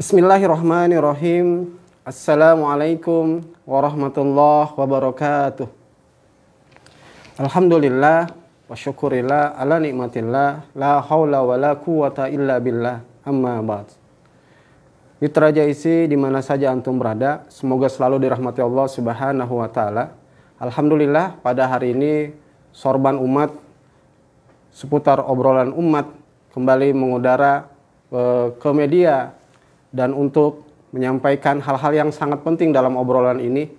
Bismillahirrahmanirrahim. Assalamualaikum warahmatullahi wabarakatuh. Alhamdulillah wa syukurillah ala nikmatillah la haula wa la quwata illa billah amma ba'd. Mitra Jaisi di mana saja antum berada, semoga selalu dirahmati Allah Subhanahu wa taala. Alhamdulillah pada hari ini sorban umat seputar obrolan umat kembali mengudara eh, ke media dan untuk menyampaikan hal-hal yang sangat penting dalam obrolan ini.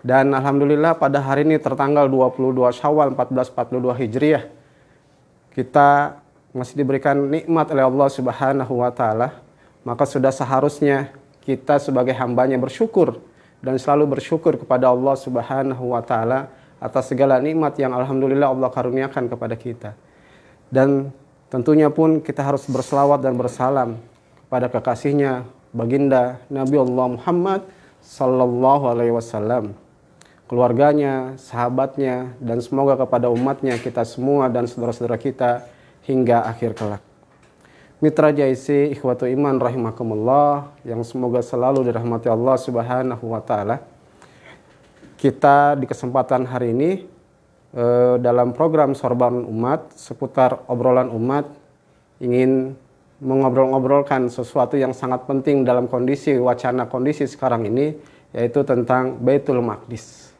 Dan alhamdulillah pada hari ini tertanggal 22 Syawal 1442 Hijriah kita masih diberikan nikmat oleh Allah Subhanahu wa taala. Maka sudah seharusnya kita sebagai hambanya bersyukur dan selalu bersyukur kepada Allah Subhanahu wa taala atas segala nikmat yang alhamdulillah Allah karuniakan kepada kita. Dan tentunya pun kita harus berselawat dan bersalam pada kekasihnya baginda Nabi Allah Muhammad sallallahu alaihi wasallam keluarganya, sahabatnya dan semoga kepada umatnya kita semua dan saudara-saudara kita hingga akhir kelak. Mitra Jaisi Ikhwatu Iman Rahimahkumullah yang semoga selalu dirahmati Allah Subhanahu wa taala. Kita di kesempatan hari ini eh, dalam program sorban umat seputar obrolan umat ingin mengobrol-ngobrolkan sesuatu yang sangat penting dalam kondisi wacana kondisi sekarang ini yaitu tentang Baitul Maqdis.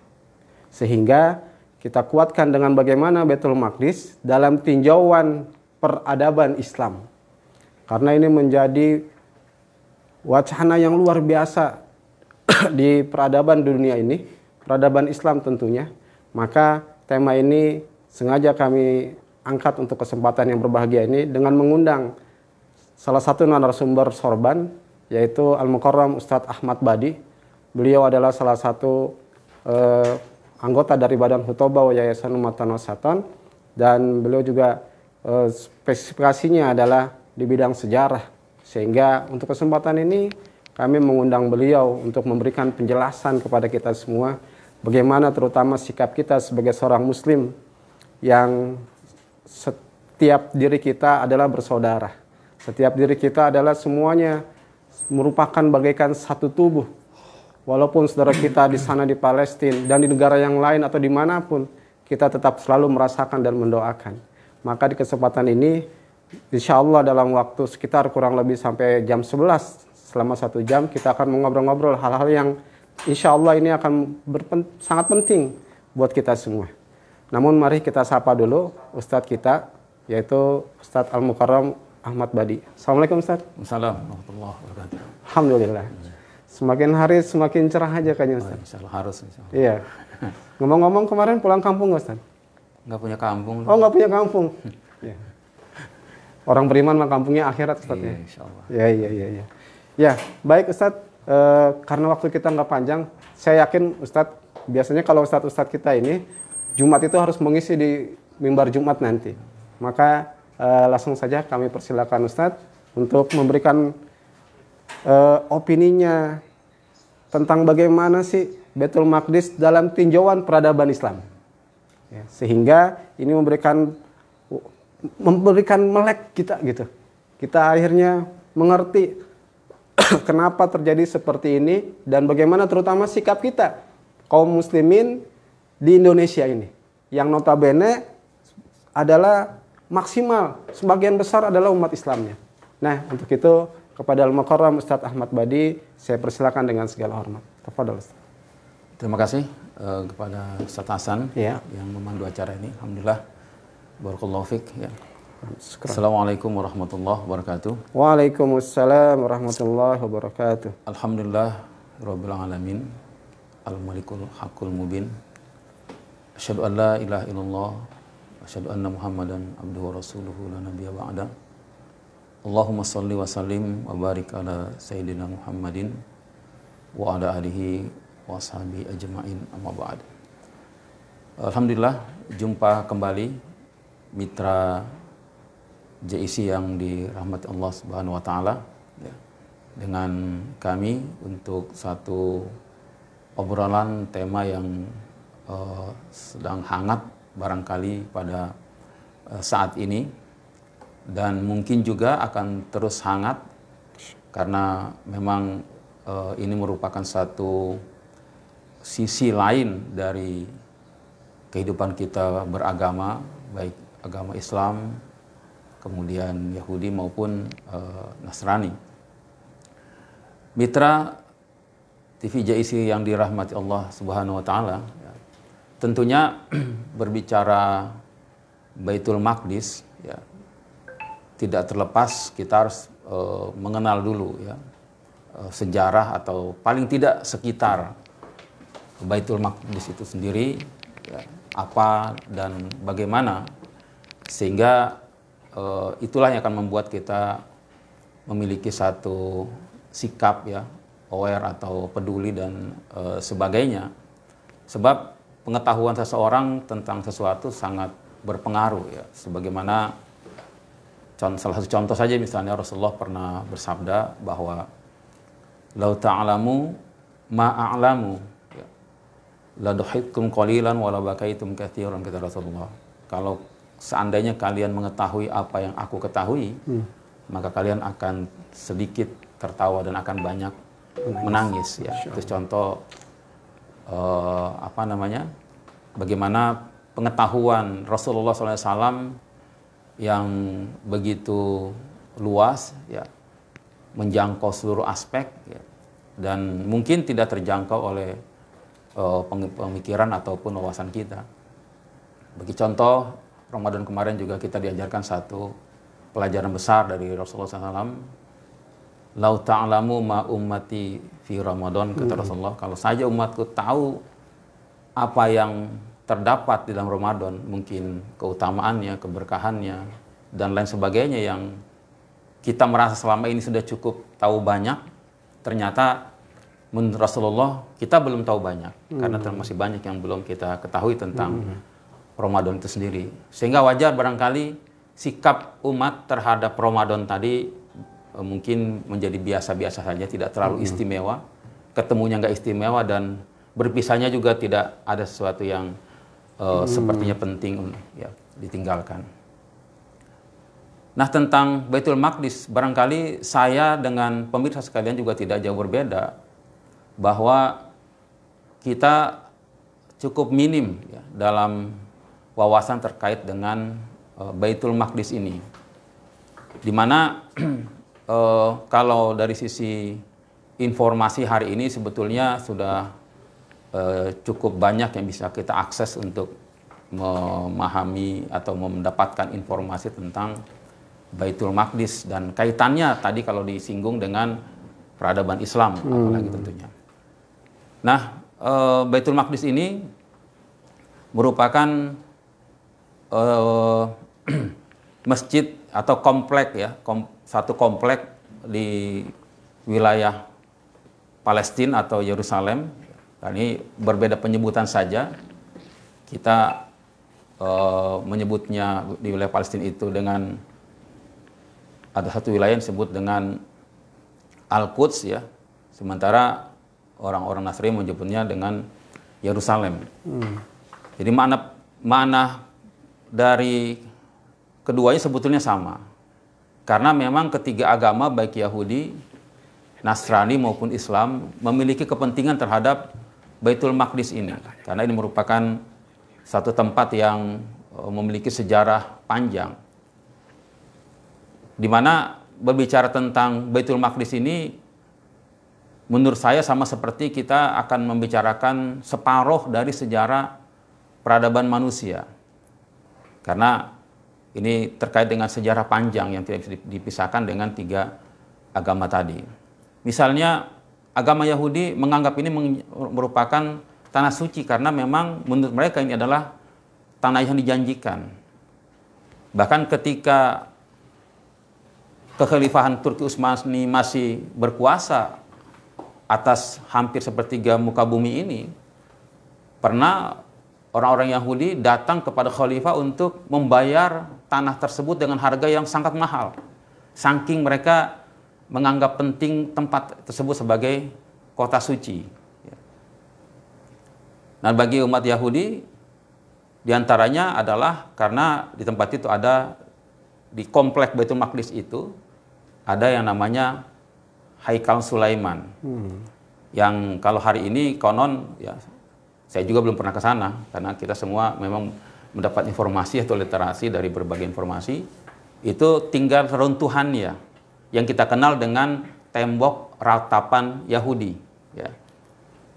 Sehingga kita kuatkan dengan bagaimana Baitul Maqdis dalam tinjauan peradaban Islam. Karena ini menjadi wacana yang luar biasa di peradaban dunia ini, peradaban Islam tentunya. Maka tema ini sengaja kami angkat untuk kesempatan yang berbahagia ini dengan mengundang Salah satu narasumber sorban yaitu Al-Mukarram Ustadz Ahmad Badi. Beliau adalah salah satu eh, anggota dari Badan Hutoba Yayasan Umat Wasatan dan beliau juga eh, spesifikasinya adalah di bidang sejarah. Sehingga untuk kesempatan ini kami mengundang beliau untuk memberikan penjelasan kepada kita semua bagaimana terutama sikap kita sebagai seorang muslim yang setiap diri kita adalah bersaudara setiap diri kita adalah semuanya merupakan bagaikan satu tubuh. Walaupun saudara kita di sana di Palestina dan di negara yang lain atau dimanapun, kita tetap selalu merasakan dan mendoakan. Maka di kesempatan ini, insya Allah dalam waktu sekitar kurang lebih sampai jam 11, selama satu jam kita akan mengobrol-ngobrol hal-hal yang insya Allah ini akan berpen, sangat penting buat kita semua. Namun mari kita sapa dulu Ustadz kita, yaitu Ustadz Al-Mukarram Ahmad Badi. Assalamualaikum Ustaz. Assalamualaikum warahmatullahi Alhamdulillah. Semakin hari semakin cerah aja kayaknya Ustaz. Oh, insya Allah, harus Iya. Ngomong-ngomong kemarin pulang kampung nggak Ustaz? Nggak punya kampung. Oh nggak punya kampung. ya. Orang beriman mah kampungnya akhirat Ustaz ya? iya, ya. Insya Allah. Ya, iya, iya, iya. Ya, baik Ustaz. E, karena waktu kita nggak panjang, saya yakin Ustaz, biasanya kalau Ustaz-Ustaz kita ini, Jumat itu harus mengisi di mimbar Jumat nanti. Maka Eh, langsung saja kami persilakan Ustadz untuk memberikan uh, opininya tentang bagaimana sih Betul Maqdis dalam tinjauan peradaban Islam. Ya, sehingga ini memberikan memberikan melek kita gitu. Kita akhirnya mengerti kenapa terjadi seperti ini dan bagaimana terutama sikap kita kaum muslimin di Indonesia ini yang notabene adalah maksimal sebagian besar adalah umat Islamnya. Nah, untuk itu kepada Al-Mukarram Ustadz Ahmad Badi saya persilakan dengan segala hormat. Tafadhol Terima kasih uh, kepada Ustaz Hasan ya. yang memandu acara ini. Alhamdulillah. Barakallahu fiik ya. Assalamualaikum warahmatullahi wabarakatuh. Waalaikumsalam warahmatullahi wabarakatuh. Alhamdulillah rabbil alamin. Al-Malikul Hakul Mubin. Asyhadu an la ilaha illallah asyhadu anna Muhammadan abduhu rasuluhu la nabiyya ba'da. Allahumma salli wa sallim wa barik ala sayyidina Muhammadin wa ala alihi wa ashabi ajmain amma ba'd. Alhamdulillah jumpa kembali mitra JIC e yang dirahmati Allah Subhanahu wa taala ya, dengan kami untuk satu obrolan tema yang uh, sedang hangat barangkali pada eh, saat ini dan mungkin juga akan terus hangat karena memang eh, ini merupakan satu sisi lain dari kehidupan kita beragama baik agama Islam kemudian Yahudi maupun eh, Nasrani mitra TV JIC yang dirahmati Allah Subhanahu wa taala tentunya berbicara Baitul Maqdis ya tidak terlepas kita harus e, mengenal dulu ya e, sejarah atau paling tidak sekitar Baitul Maqdis itu sendiri ya, apa dan bagaimana sehingga e, itulah yang akan membuat kita memiliki satu sikap ya aware atau peduli dan e, sebagainya sebab pengetahuan seseorang tentang sesuatu sangat berpengaruh ya. Sebagaimana contoh, salah satu contoh saja misalnya Rasulullah pernah bersabda bahwa lau ta'lamu a'lamu ya. la duhitkum qalilan wa la bakaitum katsiran kata Rasulullah. Kalau seandainya kalian mengetahui apa yang aku ketahui, hmm. maka kalian akan sedikit tertawa dan akan banyak menangis, menangis ya. Itu contoh uh, apa namanya? bagaimana pengetahuan Rasulullah SAW yang begitu luas, ya, menjangkau seluruh aspek, ya, dan mungkin tidak terjangkau oleh uh, pemikiran ataupun wawasan kita. Bagi contoh, Ramadan kemarin juga kita diajarkan satu pelajaran besar dari Rasulullah SAW. Lau ta'lamu ma ummati fi Ramadan, kata hmm. Rasulullah. Kalau saja umatku tahu apa yang terdapat di dalam Ramadan mungkin keutamaannya, keberkahannya dan lain sebagainya yang kita merasa selama ini sudah cukup tahu banyak ternyata menurut Rasulullah kita belum tahu banyak hmm. karena masih banyak yang belum kita ketahui tentang hmm. Ramadan itu sendiri sehingga wajar barangkali sikap umat terhadap Ramadan tadi eh, mungkin menjadi biasa-biasa saja tidak terlalu hmm. istimewa ketemunya nggak istimewa dan berpisahnya juga tidak ada sesuatu yang Eh, hmm. sepertinya penting ya ditinggalkan. Nah tentang Baitul Maqdis barangkali saya dengan pemirsa sekalian juga tidak jauh berbeda bahwa kita cukup minim ya, dalam wawasan terkait dengan uh, Baitul Maqdis ini. Dimana uh, eh, kalau dari sisi informasi hari ini sebetulnya sudah Eh, cukup banyak yang bisa kita akses untuk memahami atau mendapatkan informasi tentang Baitul Maqdis dan kaitannya tadi kalau disinggung dengan peradaban Islam hmm. apalagi tentunya. Nah, eh, Baitul Maqdis ini merupakan eh, masjid atau komplek ya, kom, satu komplek di wilayah Palestina atau Yerusalem Nah, ini berbeda penyebutan saja. Kita uh, menyebutnya di wilayah Palestina itu dengan ada satu wilayah yang disebut dengan Al-Quds ya. Sementara orang-orang Nasrani menyebutnya dengan Yerusalem. Hmm. Jadi mana mana dari keduanya sebetulnya sama. Karena memang ketiga agama baik Yahudi, Nasrani maupun Islam memiliki kepentingan terhadap Baitul Maqdis ini karena ini merupakan satu tempat yang eh, memiliki sejarah panjang. Di mana berbicara tentang Baitul Maqdis ini menurut saya sama seperti kita akan membicarakan separuh dari sejarah peradaban manusia. Karena ini terkait dengan sejarah panjang yang tidak bisa dipisahkan dengan tiga agama tadi. Misalnya agama Yahudi menganggap ini merupakan tanah suci karena memang menurut mereka ini adalah tanah yang dijanjikan. Bahkan ketika kekhalifahan Turki Utsmani masih berkuasa atas hampir sepertiga muka bumi ini, pernah orang-orang Yahudi datang kepada khalifah untuk membayar tanah tersebut dengan harga yang sangat mahal. Saking mereka menganggap penting tempat tersebut sebagai kota suci. Nah, bagi umat Yahudi, diantaranya adalah karena di tempat itu ada di komplek Baitul Maqdis itu ada yang namanya Haikal Sulaiman. Hmm. Yang kalau hari ini konon ya saya juga belum pernah ke sana karena kita semua memang mendapat informasi atau literasi dari berbagai informasi itu tinggal reruntuhan ya yang kita kenal dengan tembok ratapan Yahudi. Ya.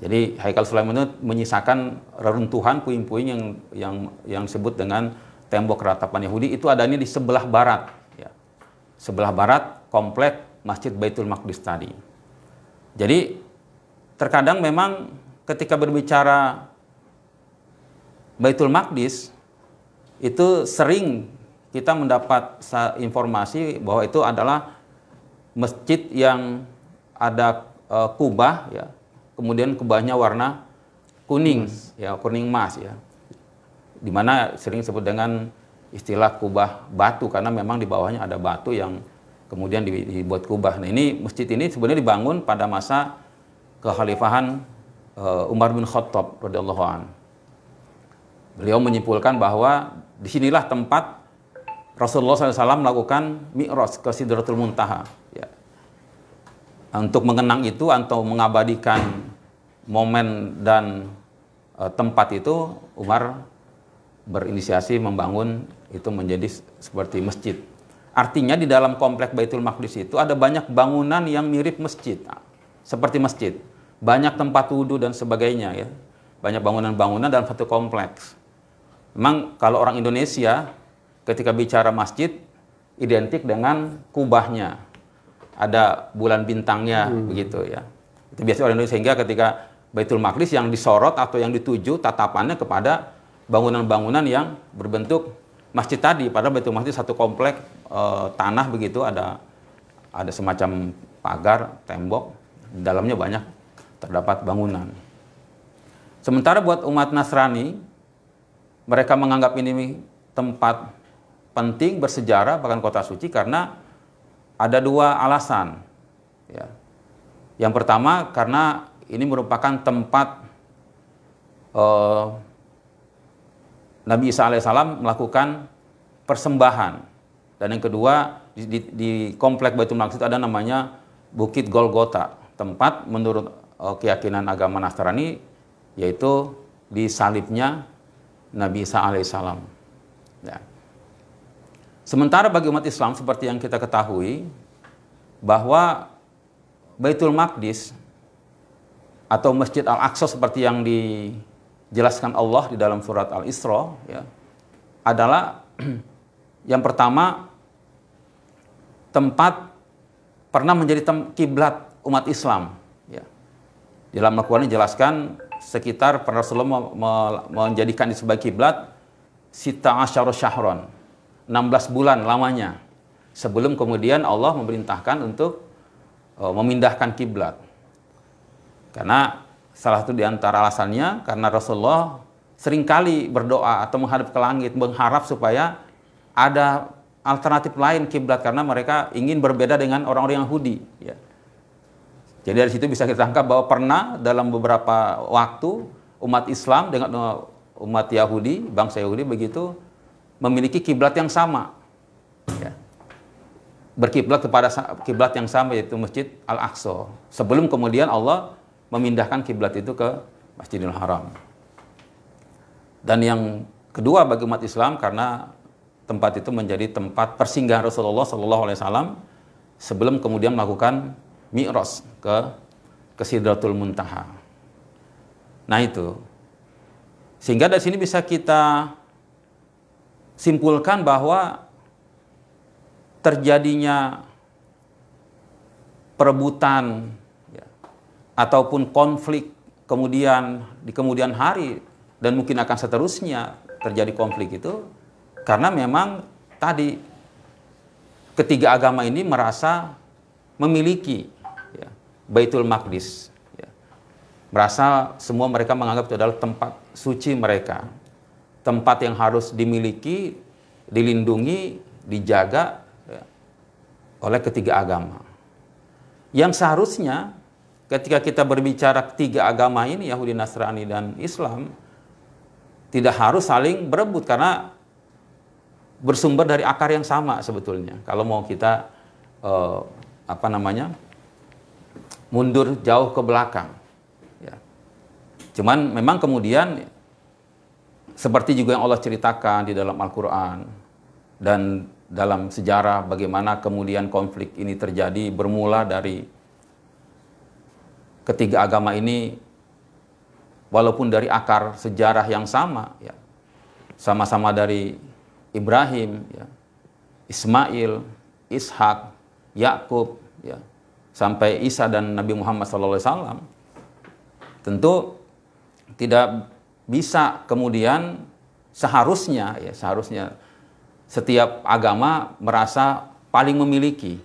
Jadi Haikal Sulaiman itu menyisakan reruntuhan puing-puing yang yang yang disebut dengan tembok ratapan Yahudi itu adanya di sebelah barat. Ya. Sebelah barat komplek Masjid Baitul Maqdis tadi. Jadi terkadang memang ketika berbicara Baitul Maqdis itu sering kita mendapat informasi bahwa itu adalah masjid yang ada e, kubah ya kemudian kubahnya warna kuning mas. ya kuning emas ya dimana sering disebut dengan istilah kubah batu karena memang di bawahnya ada batu yang kemudian dibuat kubah. Nah ini masjid ini sebenarnya dibangun pada masa kekhalifahan uh, Umar bin Khattab radhiyallahu an. Beliau menyimpulkan bahwa disinilah tempat Rasulullah SAW melakukan mi'ras ke Sidratul Muntaha untuk mengenang itu atau mengabadikan momen dan uh, tempat itu Umar berinisiasi membangun itu menjadi seperti masjid. Artinya di dalam komplek Baitul Maqdis itu ada banyak bangunan yang mirip masjid, ah, seperti masjid. Banyak tempat wudhu dan sebagainya ya. Banyak bangunan-bangunan dalam satu kompleks. Memang kalau orang Indonesia ketika bicara masjid identik dengan kubahnya, ada bulan bintangnya hmm. begitu ya. Itu biasanya orang Indonesia sehingga ketika Baitul Maqdis yang disorot atau yang dituju tatapannya kepada bangunan-bangunan yang berbentuk masjid tadi pada Baitul Maqdis satu komplek e, tanah begitu ada ada semacam pagar, tembok, di dalamnya banyak terdapat bangunan. Sementara buat umat Nasrani mereka menganggap ini tempat penting bersejarah bahkan kota suci karena ada dua alasan. Ya. Yang pertama karena ini merupakan tempat uh, Nabi Isa alaihissalam melakukan persembahan. Dan yang kedua di, di, di komplek Baitul Maqdis ada namanya Bukit Golgota, tempat menurut uh, keyakinan agama Nasrani yaitu disalibnya Nabi Isa alaihissalam. Ya. Sementara bagi umat Islam seperti yang kita ketahui bahwa Baitul Maqdis atau Masjid Al-Aqsa seperti yang dijelaskan Allah di dalam surat Al-Isra ya, adalah yang pertama tempat pernah menjadi kiblat umat Islam ya. Dalam Al-Qur'an dijelaskan sekitar pernah Rasulullah menjadikan sebagai kiblat sita asyara syahron 16 bulan lamanya sebelum kemudian Allah memerintahkan untuk e, memindahkan kiblat. Karena salah satu di antara alasannya karena Rasulullah seringkali berdoa atau menghadap ke langit mengharap supaya ada alternatif lain kiblat karena mereka ingin berbeda dengan orang-orang Yahudi ya. Jadi dari situ bisa kita tangkap bahwa pernah dalam beberapa waktu umat Islam dengan e, umat Yahudi, bangsa Yahudi begitu memiliki kiblat yang sama. Ya. Berkiblat kepada kiblat yang sama yaitu Masjid Al-Aqsa. Sebelum kemudian Allah memindahkan kiblat itu ke Masjidil Haram. Dan yang kedua bagi umat Islam karena tempat itu menjadi tempat persinggahan Rasulullah Shallallahu alaihi wasallam sebelum kemudian melakukan mi'ros ke ke Sidratul Muntaha. Nah itu. Sehingga dari sini bisa kita simpulkan bahwa terjadinya perebutan ya, ataupun konflik kemudian di kemudian hari dan mungkin akan seterusnya terjadi konflik itu karena memang tadi ketiga agama ini merasa memiliki ya, Baitul Maqdis ya, merasa semua mereka menganggap itu adalah tempat suci mereka tempat yang harus dimiliki, dilindungi, dijaga ya, oleh ketiga agama. Yang seharusnya ketika kita berbicara ketiga agama ini Yahudi, Nasrani dan Islam tidak harus saling berebut karena bersumber dari akar yang sama sebetulnya. Kalau mau kita eh, apa namanya? mundur jauh ke belakang. Ya. Cuman memang kemudian seperti juga yang Allah ceritakan di dalam Al-Quran dan dalam sejarah bagaimana kemudian konflik ini terjadi bermula dari ketiga agama ini walaupun dari akar sejarah yang sama ya sama-sama dari Ibrahim ya Ismail Ishak Yakub ya sampai Isa dan Nabi Muhammad SAW tentu tidak bisa kemudian seharusnya ya seharusnya setiap agama merasa paling memiliki.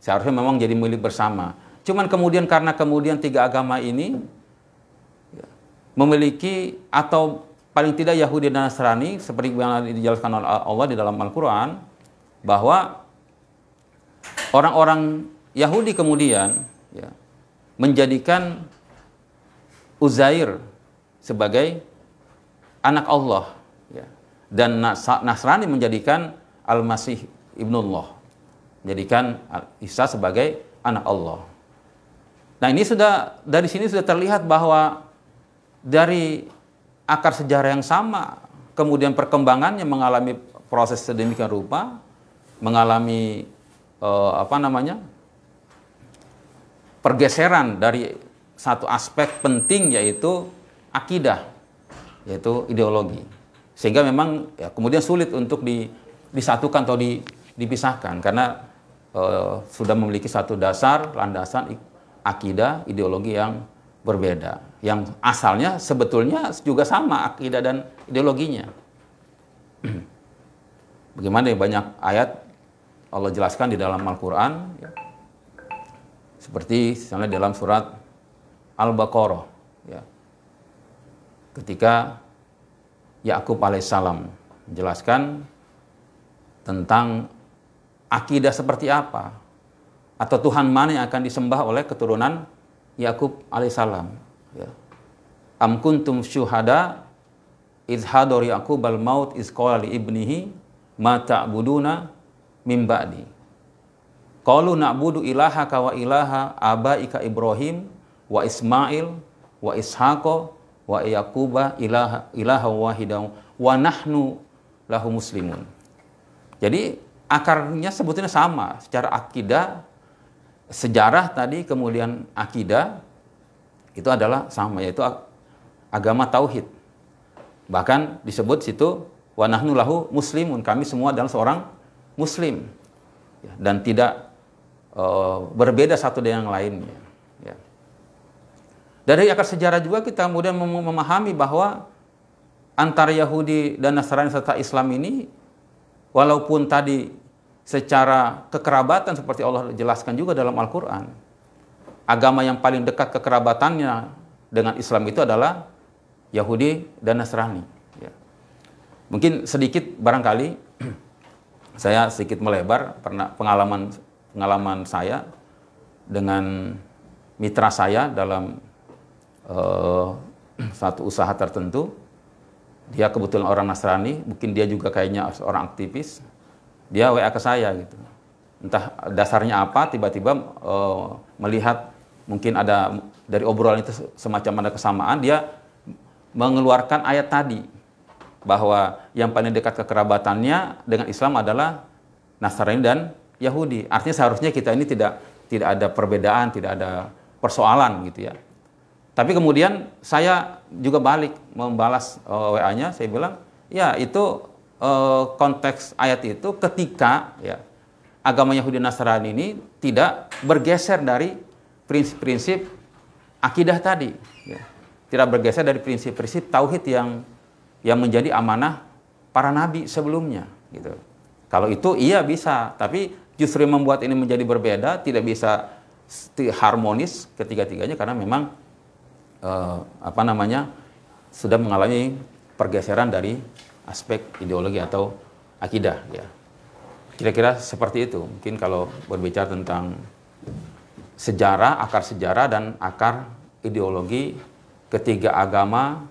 Seharusnya memang jadi milik bersama. Cuman kemudian karena kemudian tiga agama ini ya, memiliki atau paling tidak Yahudi dan Nasrani seperti yang dijelaskan oleh Allah di dalam Al-Qur'an bahwa orang-orang Yahudi kemudian ya, menjadikan Uzair sebagai anak Allah ya. dan Nasrani menjadikan Al-Masih Ibnullah menjadikan Isa sebagai anak Allah nah ini sudah dari sini sudah terlihat bahwa dari akar sejarah yang sama kemudian perkembangannya mengalami proses sedemikian rupa mengalami eh, apa namanya pergeseran dari satu aspek penting yaitu akidah yaitu ideologi. Sehingga memang ya, kemudian sulit untuk di, disatukan atau di, dipisahkan karena e, sudah memiliki satu dasar landasan akidah ideologi yang berbeda yang asalnya sebetulnya juga sama akidah dan ideologinya. Bagaimana ya banyak ayat Allah jelaskan di dalam Al-Qur'an ya. Seperti misalnya dalam surat Al-Baqarah ya ketika Yakub alaihissalam menjelaskan tentang akidah seperti apa atau Tuhan mana yang akan disembah oleh keturunan Yakub alaihissalam. Ya. Am kuntum syuhada idhadori Yakub al maut izqala li ibnihi ma ta'buduna min ba'di. Qalu na'budu ilaha kawa ilaha abaika Ibrahim wa Ismail wa Ishaqo wa Yaquba ilaha ilaha wahidahu wa nahnu lahu muslimun. Jadi akarnya sebetulnya sama secara akidah sejarah tadi kemudian akidah itu adalah sama yaitu agama tauhid. Bahkan disebut situ wa nahnu lahu muslimun kami semua adalah seorang muslim ya, dan tidak uh, berbeda satu dengan yang lainnya. Dari akar sejarah juga kita kemudian memahami bahwa antara Yahudi dan Nasrani serta Islam ini walaupun tadi secara kekerabatan seperti Allah jelaskan juga dalam Al-Qur'an agama yang paling dekat kekerabatannya dengan Islam itu adalah Yahudi dan Nasrani ya. mungkin sedikit barangkali saya sedikit melebar pernah pengalaman pengalaman saya dengan mitra saya dalam uh, satu usaha tertentu. Dia kebetulan orang Nasrani, mungkin dia juga kayaknya orang aktivis. Dia WA ke saya gitu. Entah dasarnya apa, tiba-tiba uh, melihat mungkin ada dari obrolan itu semacam ada kesamaan, dia mengeluarkan ayat tadi bahwa yang paling dekat kekerabatannya dengan Islam adalah Nasrani dan Yahudi. Artinya seharusnya kita ini tidak tidak ada perbedaan, tidak ada persoalan gitu ya. Tapi kemudian saya juga balik membalas uh, eh, WA-nya, saya bilang, ya itu uh, konteks ayat itu ketika ya agama Yahudi Nasrani ini tidak bergeser dari prinsip-prinsip akidah tadi, ya. tidak bergeser dari prinsip-prinsip tauhid yang yang menjadi amanah para nabi sebelumnya, gitu. Kalau itu iya bisa, tapi justru membuat ini menjadi berbeda tidak bisa harmonis ketiga-tiganya karena memang uh, apa namanya sudah mengalami pergeseran dari aspek ideologi atau akidah ya kira-kira seperti itu mungkin kalau berbicara tentang sejarah akar sejarah dan akar ideologi ketiga agama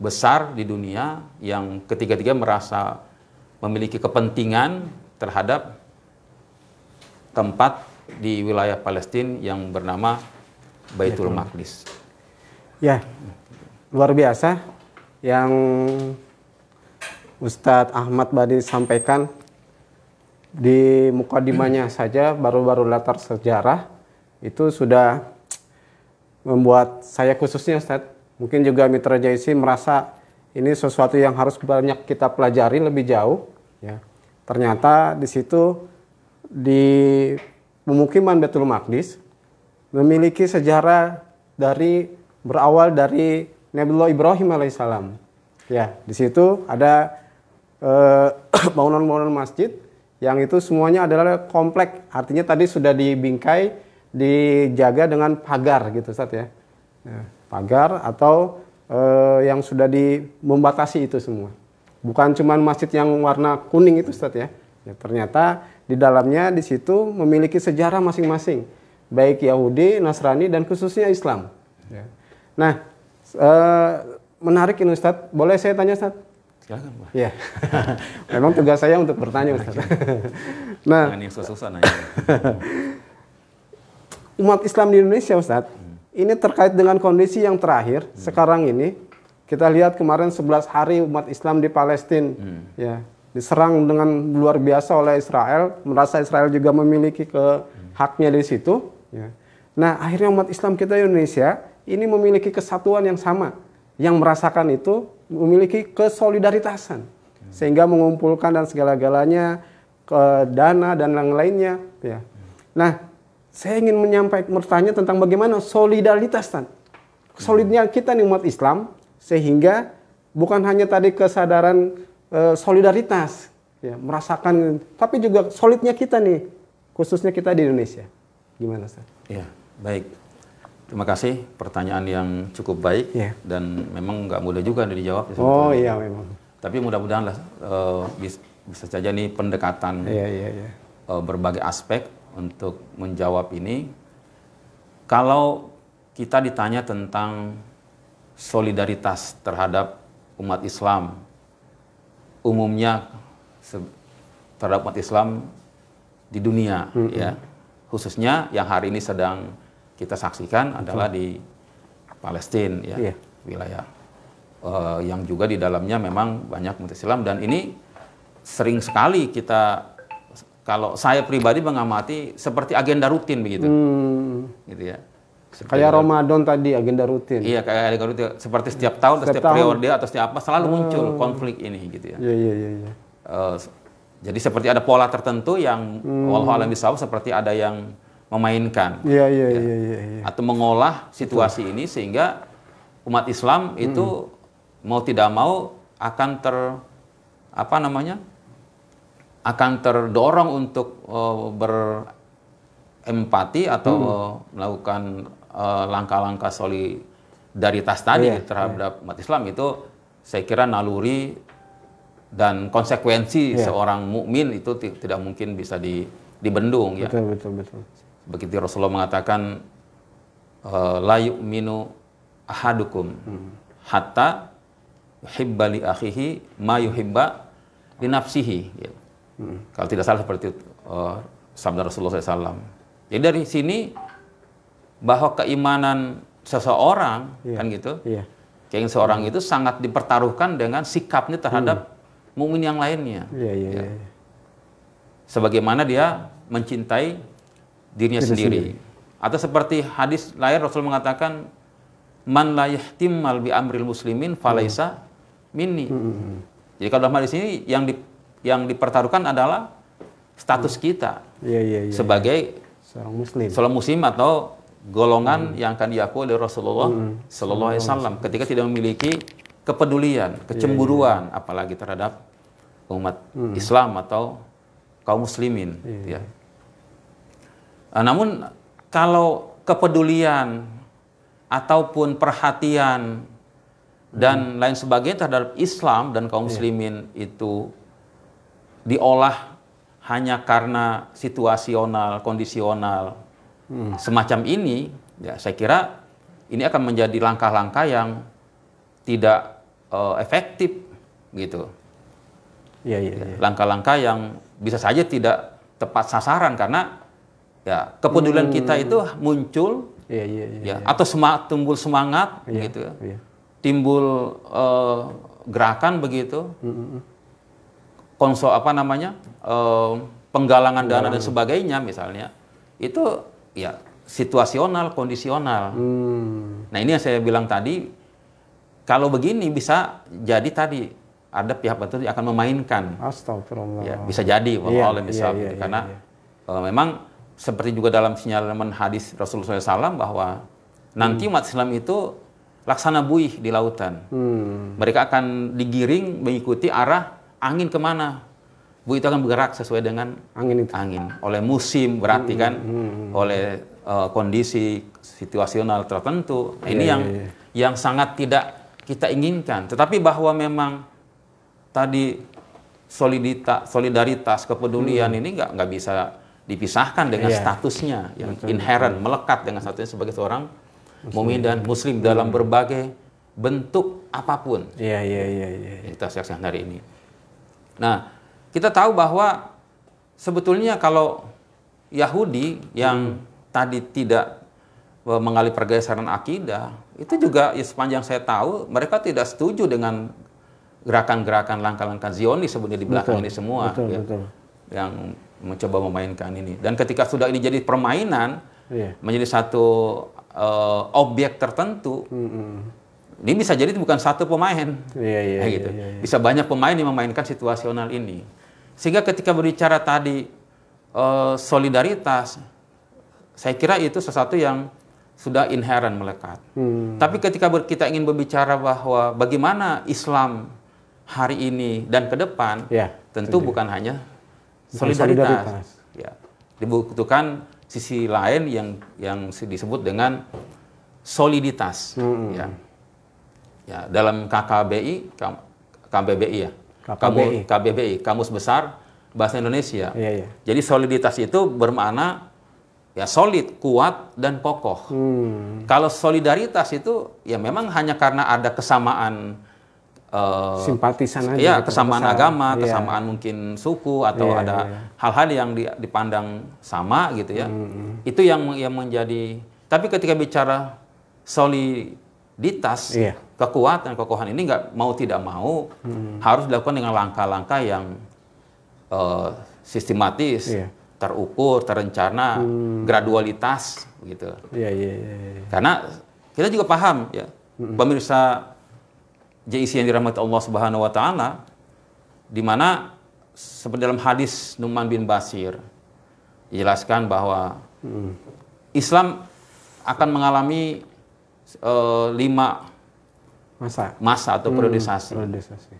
besar di dunia yang ketiga-tiga merasa memiliki kepentingan terhadap tempat di wilayah Palestina yang bernama Baitul Maqdis. Ya, luar biasa yang Ustadz Ahmad Badi sampaikan di mukadimahnya saja baru-baru latar sejarah itu sudah membuat saya khususnya Ustadz mungkin juga Mitra Jaisi merasa ini sesuatu yang harus banyak kita pelajari lebih jauh ya ternyata di situ di pemukiman Betul Maqdis memiliki sejarah dari berawal dari Nabi Nabiullah Ibrahim alaihissalam. Ya, di situ ada eh, bangunan-bangunan eh, masjid yang itu semuanya adalah komplek. Artinya tadi sudah dibingkai, dijaga dengan pagar gitu Ustaz ya. ya pagar atau eh, yang sudah di membatasi itu semua. Bukan cuma masjid yang warna kuning itu Ustaz ya. ya ternyata di dalamnya di situ memiliki sejarah masing-masing. Baik Yahudi, Nasrani dan khususnya Islam. Ya. Nah, uh, menarik ini Ustadz. Boleh saya tanya Ustadz? Silakan, Pak. Iya. Memang tugas saya untuk bertanya Ustadz. nah, yang susah nanya. umat Islam di Indonesia Ustadz, hmm. ini terkait dengan kondisi yang terakhir hmm. sekarang ini. Kita lihat kemarin 11 hari umat Islam di Palestina hmm. ya diserang dengan luar biasa oleh Israel, merasa Israel juga memiliki ke hmm. haknya di situ. Ya. Nah, akhirnya umat Islam kita Indonesia ini memiliki kesatuan yang sama. Yang merasakan itu memiliki kesolidaritasan. Sehingga mengumpulkan dan segala-galanya, ke dana dan lain-lainnya. Ya. Nah, saya ingin menyampaikan bertanya tentang bagaimana solidaritas tan. Solidnya kita nih umat Islam sehingga bukan hanya tadi kesadaran eh, solidaritas ya, merasakan tapi juga solidnya kita nih khususnya kita di Indonesia. Gimana Ustaz? Ya, baik. Terima kasih pertanyaan yang cukup baik yeah. dan memang nggak mudah juga dijawab. Ya, oh iya memang. Tapi mudah-mudahan lah uh, eh, bisa, bisa saja nih pendekatan yeah, yeah, yeah. Uh, berbagai aspek untuk menjawab ini. Kalau kita ditanya tentang solidaritas terhadap umat Islam, umumnya terhadap umat Islam di dunia, mm -hmm. ya khususnya yang hari ini sedang kita saksikan adalah di Palestina ya, iya. wilayah uh, yang juga di dalamnya memang banyak umat Islam dan ini sering sekali kita kalau saya pribadi mengamati seperti agenda rutin begitu. Hmm. Gitu ya. Seperti kayak Ramadan tadi agenda rutin. Iya, kayak agenda rutin seperti setiap tahun, setiap, setiap periode atau setiap apa selalu hmm. muncul konflik ini gitu ya. Iya, iya, iya, iya. Eh, jadi seperti ada pola tertentu yang hmm. walau alam bisawab seperti ada yang memainkan iya, iya, ya, ya, ya. Ya, ya, ya. atau mengolah situasi Betul. ini sehingga umat Islam itu hmm. mau tidak mau akan ter apa namanya akan terdorong untuk uh, berempati atau hmm. uh, melakukan langkah eh, langkah-langkah solidaritas tadi yeah, terhadap yeah. umat Islam itu saya kira naluri dan konsekuensi yeah. seorang mukmin itu tidak mungkin bisa di, dibendung betul, ya. Betul betul betul begitu Rasulullah mengatakan eh, layuk minu ahadukum hatta yuhibba akhihi ma yuhibba li nafsihi gitu. hmm. kalau tidak salah seperti itu uh, sabda Rasulullah SAW jadi dari sini bahwa keimanan seseorang yeah. kan gitu yeah. keinginan seorang hmm. itu sangat dipertaruhkan dengan sikapnya terhadap hmm. mukmin yang lainnya yeah, iya, yeah, yeah. sebagaimana dia mencintai dirinya sendiri. sendiri. Atau seperti hadis lain Rasul mengatakan man la yahtimmal bi amril muslimin falaisa hmm. minni. Hmm, hmm, hmm. Jadi kalau dalam hadis ini yang di, yang dipertaruhkan adalah status kita Yeah, yeah, yeah, sebagai iya. seorang muslim. Seorang muslim atau golongan hmm. yang akan diakui oleh Rasulullah hmm. Sallallahu Alaihi Wasallam ketika tidak memiliki kepedulian, iya, iya, kecemburuan, yeah, yeah. apalagi terhadap umat hmm. Islam atau kaum muslimin. Yeah. Ya. Ah, namun kalau kepedulian ataupun perhatian dan hmm. lain sebagainya terhadap Islam dan kaum iya. muslimin yeah. itu diolah hanya karena situasional, kondisional hmm. semacam ini, ya saya kira ini akan menjadi langkah-langkah yang tidak uh, efektif gitu. yeah. Iya, iya. Langkah-langkah yang bisa saja tidak tepat sasaran karena ya kepedulian hmm. kita itu muncul iya, iya, iya, ya, ya, ya, ya atau semangat timbul semangat ya, gitu ya. Ya. timbul uh, gerakan begitu -hmm. konsol apa namanya uh, penggalangan dana dan sebagainya misalnya itu ya situasional kondisional hmm. nah ini yang saya bilang tadi kalau begini bisa jadi tadi ada pihak tertentu yang akan memainkan Astagfirullah ya, bisa jadi wallahualam yeah, yeah, yeah, karena Uh, memang seperti juga dalam sinyalemen hadis Rasulullah SAW bahwa nanti hmm. umat Islam itu laksana buih di lautan. Hmm. Mereka akan digiring mengikuti arah angin kemana. Buih itu akan bergerak sesuai dengan angin itu. Angin oleh musim berarti hmm. kan, hmm. hmm. oleh uh, kondisi situasional tertentu. Nah, ini yeah, yang yeah. Iya. yang sangat tidak kita inginkan. Tetapi bahwa memang tadi solidita, solidaritas, kepedulian hmm. ini nggak nggak bisa dipisahkan dengan yeah. statusnya yang betul, inherent betul. melekat dengan statusnya sebagai seorang mukmin dan muslim dalam hmm. berbagai bentuk apapun. Iya iya iya, iya, iya. Kita saksikan hari ini. Nah, kita tahu bahwa sebetulnya kalau Yahudi yang hmm. tadi tidak e, mengalami pergeseran akidah, itu juga ya sepanjang saya tahu mereka tidak setuju dengan gerakan-gerakan langkah-langkah Zionis sebenarnya di belakang betul, ini semua betul, ya. betul. yang mencoba memainkan ini. Dan ketika sudah ini jadi permainan, yeah. menjadi satu uh, objek tertentu, mm -hmm. ini bisa jadi bukan satu pemain, yeah, yeah, nah, gitu. Yeah, yeah, yeah. Bisa banyak pemain yang memainkan situasional ini. Sehingga ketika berbicara tadi uh, solidaritas, saya kira itu sesuatu yang sudah inherent melekat. Hmm. Tapi ketika kita ingin berbicara bahwa bagaimana Islam hari ini dan ke depan, yeah, tentu bukan hanya solidaritas. solidaritas. Ya. Dibutuhkan sisi lain yang yang disebut dengan soliditas. Hmm. Ya. ya, dalam KKBI, KBBI ya, KBBI, KBBI Kamus Besar Bahasa Indonesia. Iya, iya. Jadi soliditas itu bermakna ya solid, kuat dan kokoh. Hmm. Kalau solidaritas itu ya memang hanya karena ada kesamaan Eh, simpatisan aja. Ya, gitu, kesamaan agama, yeah. kesamaan mungkin suku atau yeah, ada iya. hal-hal yeah. yang dipandang sama gitu ya. Mm. Itu yang yang menjadi tapi ketika bicara soliditas, yeah. kekuatan, kekuatan ini nggak mau tidak mau mm. harus dilakukan dengan langkah-langkah yang uh, sistematis. Yeah terukur, terencana, hmm. gradualitas gitu. Iya, iya, iya. Ya. Karena kita juga paham ya, hmm. pemirsa JIC yang dirahmati Allah Subhanahu wa taala di mana seperti dalam hadis Numan bin Basir dijelaskan bahwa hmm. Islam akan mengalami e, lima masa masa atau hmm, periodisasi. Hmm, periodisasi.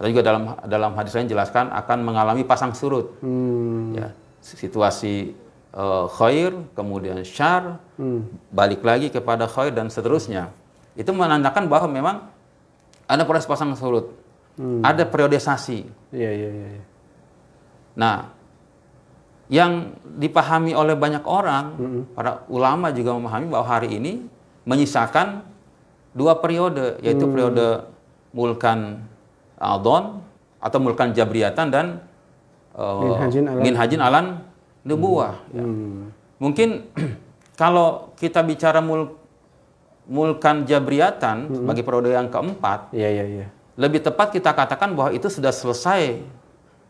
Atau juga dalam dalam hadis lain jelaskan akan mengalami pasang surut. Hmm. Ya, situasi e, khair, kemudian syar, hmm. balik lagi kepada khair dan seterusnya. Itu menandakan bahwa memang ada proses pasang surut. Hmm. Ada periodisasi. Iya, iya, iya, iya. Nah, yang dipahami oleh banyak orang, hmm. para ulama juga memahami bahwa hari ini menyisakan dua periode, yaitu hmm. periode Mulkan Aldon atau Mulkan Jabriatan dan uh, Minhajin Alan, Alan Nubuah. Hmm. Ya. Hmm. Mungkin kalau kita bicara mul mulkan jabriatan hmm. bagi periode yang keempat, yeah, Yeah. Iya. lebih tepat kita katakan bahwa itu sudah selesai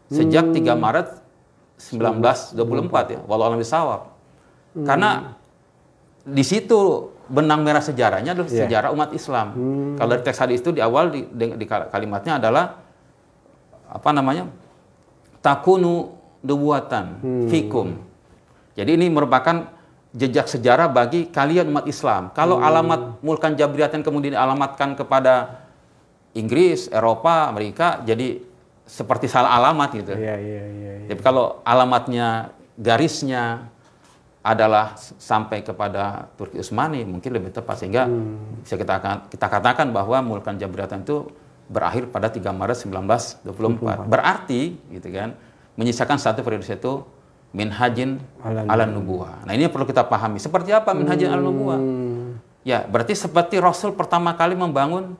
sejak hmm. 3 Maret 1924 ya, walau alam sawab. Hmm. Karena di situ benang merah sejarahnya adalah yeah. sejarah umat Islam. Hmm. Kalau dari teks hadis itu di awal di, di, di kalimatnya adalah apa namanya? takunu debuatan hmm. fikum. Jadi ini merupakan jejak sejarah bagi kalian umat Islam. Kalau hmm. alamat Mulkan Jabriyatan kemudian alamatkan kepada Inggris, Eropa, Amerika, jadi seperti salah alamat gitu. Iya, iya, iya, iya. Tapi kalau alamatnya, garisnya adalah sampai kepada Turki Utsmani mungkin lebih tepat sehingga hmm. bisa kita kita katakan bahwa Mulkan Jabriyatan itu berakhir pada 3 Maret 1924. 24. Berarti gitu kan menyisakan satu periode itu minhajin ala nubuah. Nah ini perlu kita pahami. Seperti apa minhajin hmm. ala nubuah? Ya berarti seperti Rasul pertama kali membangun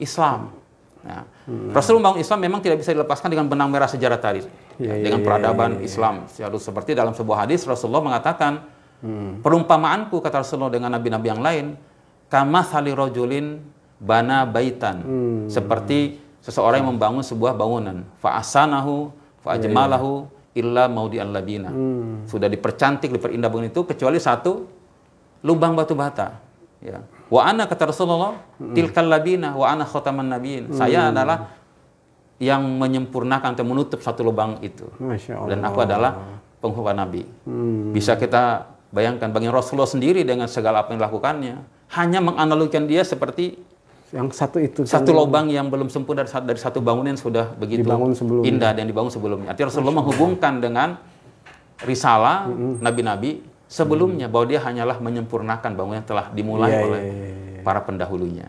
Islam. Nah, hmm. Rasul membangun Islam memang tidak bisa dilepaskan dengan benang merah sejarah tadi. Iya, ya, iya, dengan ya, peradaban ya, ya, ya. Islam. Harus seperti dalam sebuah hadis Rasulullah mengatakan, hmm. perumpamaanku kata Rasulullah dengan nabi-nabi yang lain, kama sali rojulin bana baitan. Hmm. Seperti seseorang yang membangun sebuah bangunan. Fa'asanahu, fa'ajmalahu, iya, ya, illa mau labina Hmm. Sudah dipercantik, diperindah begini itu kecuali satu lubang batu bata. Ya. Wa ana kata Rasulullah, hmm. tilkal labina wa ana khotaman nabiin. Hmm. Saya adalah yang menyempurnakan atau menutup satu lubang itu. Dan aku adalah penghubungan Nabi. Hmm. Bisa kita bayangkan bagi Rasulullah sendiri dengan segala apa yang dilakukannya, hanya menganalogikan dia seperti yang satu itu satu kan lubang yang belum sempurna dari, dari satu bangunan sudah begitu dibangun sebelum indah dan dibangun sebelumnya. Artinya Rasulullah menghubungkan dengan risalah nabi-nabi mm -hmm. sebelumnya bahwa dia hanyalah menyempurnakan bangunan yang telah dimulai yeah, iya, oleh yeah, yeah, yeah. para pendahulunya.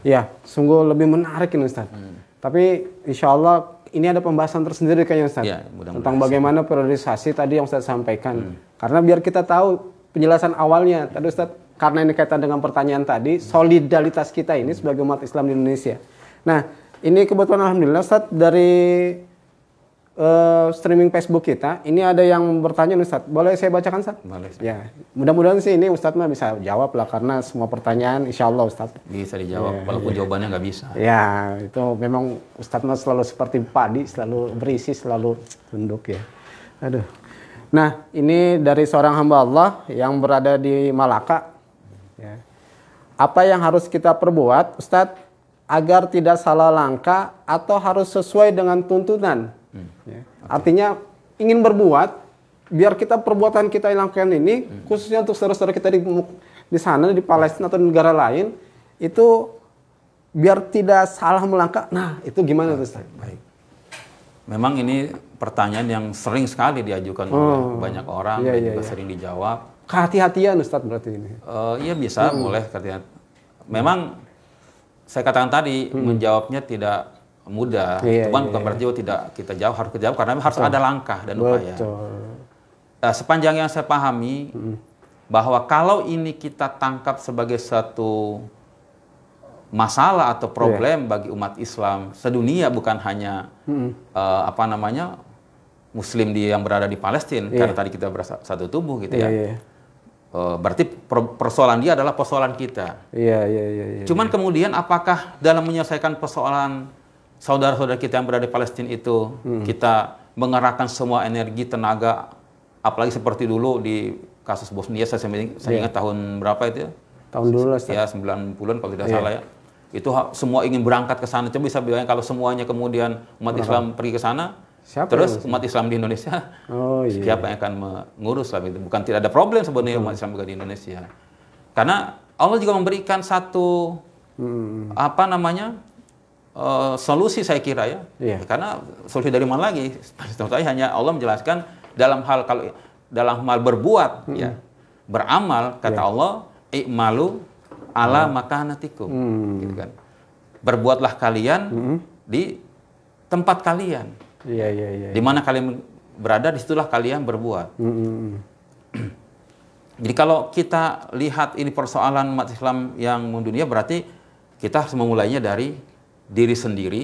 Ya, sungguh lebih menarik ini Ustaz. Hmm. Tapi insya Allah ini ada pembahasan tersendiri kayaknya Ustaz. Ya, mudah tentang bagaimana priorisasi tadi yang Ustaz sampaikan. Hmm. Karena biar kita tahu penjelasan awalnya. Tadi Ustaz karena ini kaitan dengan pertanyaan tadi, solidaritas kita ini sebagai umat Islam di Indonesia. Nah, ini kebetulan alhamdulillah Ustaz dari uh, streaming Facebook kita, ini ada yang bertanya Ustaz. Boleh saya bacakan Ustaz? Boleh. Ya. Mudah-mudahan sih ini Ustaz mah bisa jawab lah karena semua pertanyaan insya Allah Ustaz. Bisa dijawab, ya, walaupun ya. jawabannya nggak bisa. Ya, itu memang Ustaz mah selalu seperti padi, selalu berisi, selalu tunduk ya. Aduh. Nah, ini dari seorang hamba Allah yang berada di Malaka. Ya. Apa yang harus kita perbuat, Ustadz, agar tidak salah langkah atau harus sesuai dengan tuntunan? Hmm. Ya. Okay. Artinya ingin berbuat, biar kita perbuatan kita yang lakukan ini, hmm. khususnya untuk saudara-saudara kita di, di sana, di Palestina atau di negara lain, itu biar tidak salah melangkah. Nah, itu gimana Ustaz? Baik. Memang ini pertanyaan yang sering sekali diajukan oh, oleh banyak orang iya, dan iya, juga iya. sering dijawab kehati-hatian Ustadz berarti ini. Uh, iya bisa hmm. boleh kehati Memang saya katakan tadi hmm. menjawabnya tidak mudah. Iya, iya Cuman iya, bukan berarti tidak kita jawab harus jawab karena harus Betul. ada langkah dan upaya. Betul. Uh, sepanjang yang saya pahami hmm. bahwa kalau ini kita tangkap sebagai satu masalah atau problem yeah. bagi umat Islam sedunia bukan hanya hmm. uh, apa namanya Muslim di yang berada di Palestina yeah. karena iya. tadi kita satu tubuh gitu yeah, ya. Yeah. Iya. Oh, berarti persoalan dia adalah persoalan kita. Iya, iya, iya. iya, iya. Cuman iya. kemudian apakah dalam menyelesaikan persoalan saudara-saudara kita yang berada di Palestina itu hmm. kita mengerahkan semua energi, tenaga, apalagi seperti dulu di kasus Bosnia saya, saya yeah. ingat tahun berapa itu ya? Tahun dulu lah. Ya, 90-an kalau tidak yeah. salah ya. Itu semua ingin berangkat ke sana. Cuma bisa bilang kalau semuanya kemudian umat Islam pergi ke sana, Siapa Terus yang umat Islam di Indonesia, oh, iya. siapa yang akan mengurus lah itu? Bukan tidak ada problem sebenarnya umat hmm. Islam juga di Indonesia, karena Allah juga memberikan satu hmm. apa namanya uh, solusi saya kira ya, yeah. karena solusi dari mana lagi? saya hanya Allah menjelaskan dalam hal kalau dalam hal berbuat hmm. ya beramal kata yeah. Allah ikmalu ala hmm. makanatikum hmm. gitu kan berbuatlah kalian hmm. di tempat kalian Iya, iya, iya. Di mana iya. kalian berada, disitulah kalian berbuat. Mm -hmm. Jadi kalau kita lihat ini persoalan umat Islam yang mendunia berarti kita harus memulainya dari diri sendiri,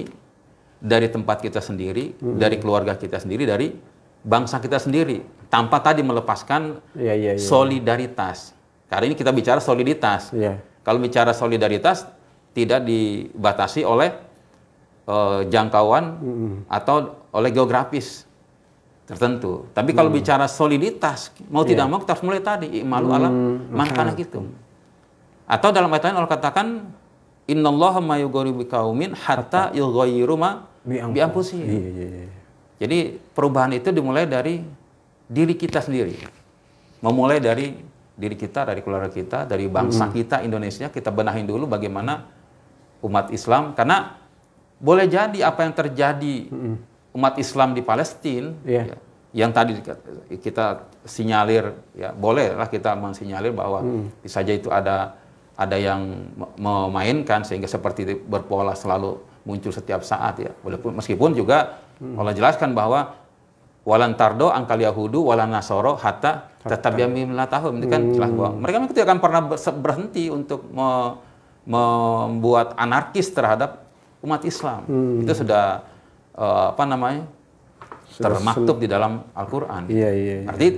dari tempat kita sendiri, mm -hmm. dari keluarga kita sendiri, dari bangsa kita sendiri, tanpa tadi melepaskan yeah, yeah, yeah. Iya. solidaritas. Karena ini kita bicara soliditas. Iya. Kalau bicara solidaritas tidak dibatasi oleh uh, jangkauan hmm. atau oleh geografis tertentu. Tapi kalau hmm. bicara soliditas, mau yeah. tidak iya. mau kita harus mulai tadi malu hmm. alam mankana gitu. Atau dalam ayat lain Allah katakan innallaha mayugori biqaumin hatta yughayyiru ma bi'anfusihim. Iya, iya, iya. Jadi perubahan itu dimulai dari diri kita sendiri. Memulai dari diri kita, dari keluarga kita, dari bangsa hmm. kita Indonesia, kita benahin dulu bagaimana umat Islam karena boleh jadi apa yang terjadi umat Islam di Palestina yeah. ya, yang tadi kita sinyalir ya bolehlah kita mensinyalir bahwa mm. bisa saja itu ada ada yang memainkan sehingga seperti berpola selalu muncul setiap saat ya walaupun meskipun juga mm. Allah jelaskan bahwa walantardo angkal yahudu walan nasoro hatta tetap yamimlah tahu ini kan jelas mm. bahwa mereka tidak akan pernah berhenti untuk me membuat anarkis terhadap umat Islam. Hmm. Itu sudah uh, apa namanya? Sudah termaktub di dalam Al-Qur'an. Iya, iya, iya. Artinya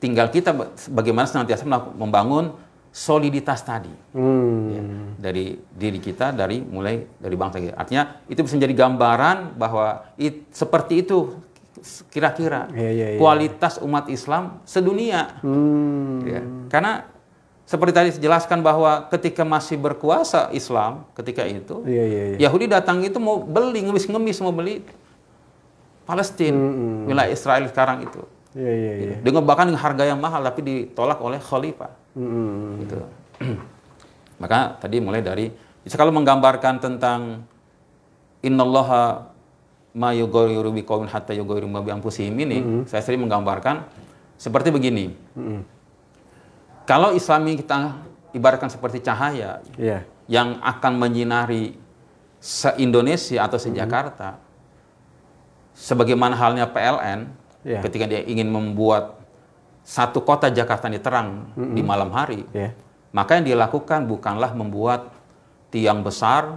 tinggal kita bagaimana senantiasa membangun soliditas tadi. Hmm. Ya, dari diri kita dari mulai dari bangsa kita. Artinya itu bisa menjadi gambaran bahwa it, seperti itu kira-kira iya, iya, iya. kualitas umat Islam sedunia. Hmm. Ya. Karena seperti tadi dijelaskan bahwa ketika masih berkuasa Islam ketika itu, iya, iya, iya. Yahudi datang itu mau beli ngemis-ngemis mau beli Palestina, mm, hmm, -hmm. wilayah Israel sekarang itu. Iya, iya, iya. Gitu. Dengan bahkan harga yang mahal tapi ditolak oleh khalifah. Mm, -hmm. Gitu. Maka tadi mulai dari kalau menggambarkan tentang innallaha ma yughayyiru hatta yughayyiru ma ini, mm -hmm. saya sering menggambarkan seperti begini. Mm -hmm kalau Islami kita ibaratkan seperti cahaya yeah. yang akan menyinari se-Indonesia atau se-Jakarta, mm -hmm. sebagaimana halnya PLN, yeah. ketika dia ingin membuat satu kota Jakarta ini terang mm -hmm. di malam hari, yeah. maka yang dilakukan bukanlah membuat tiang besar,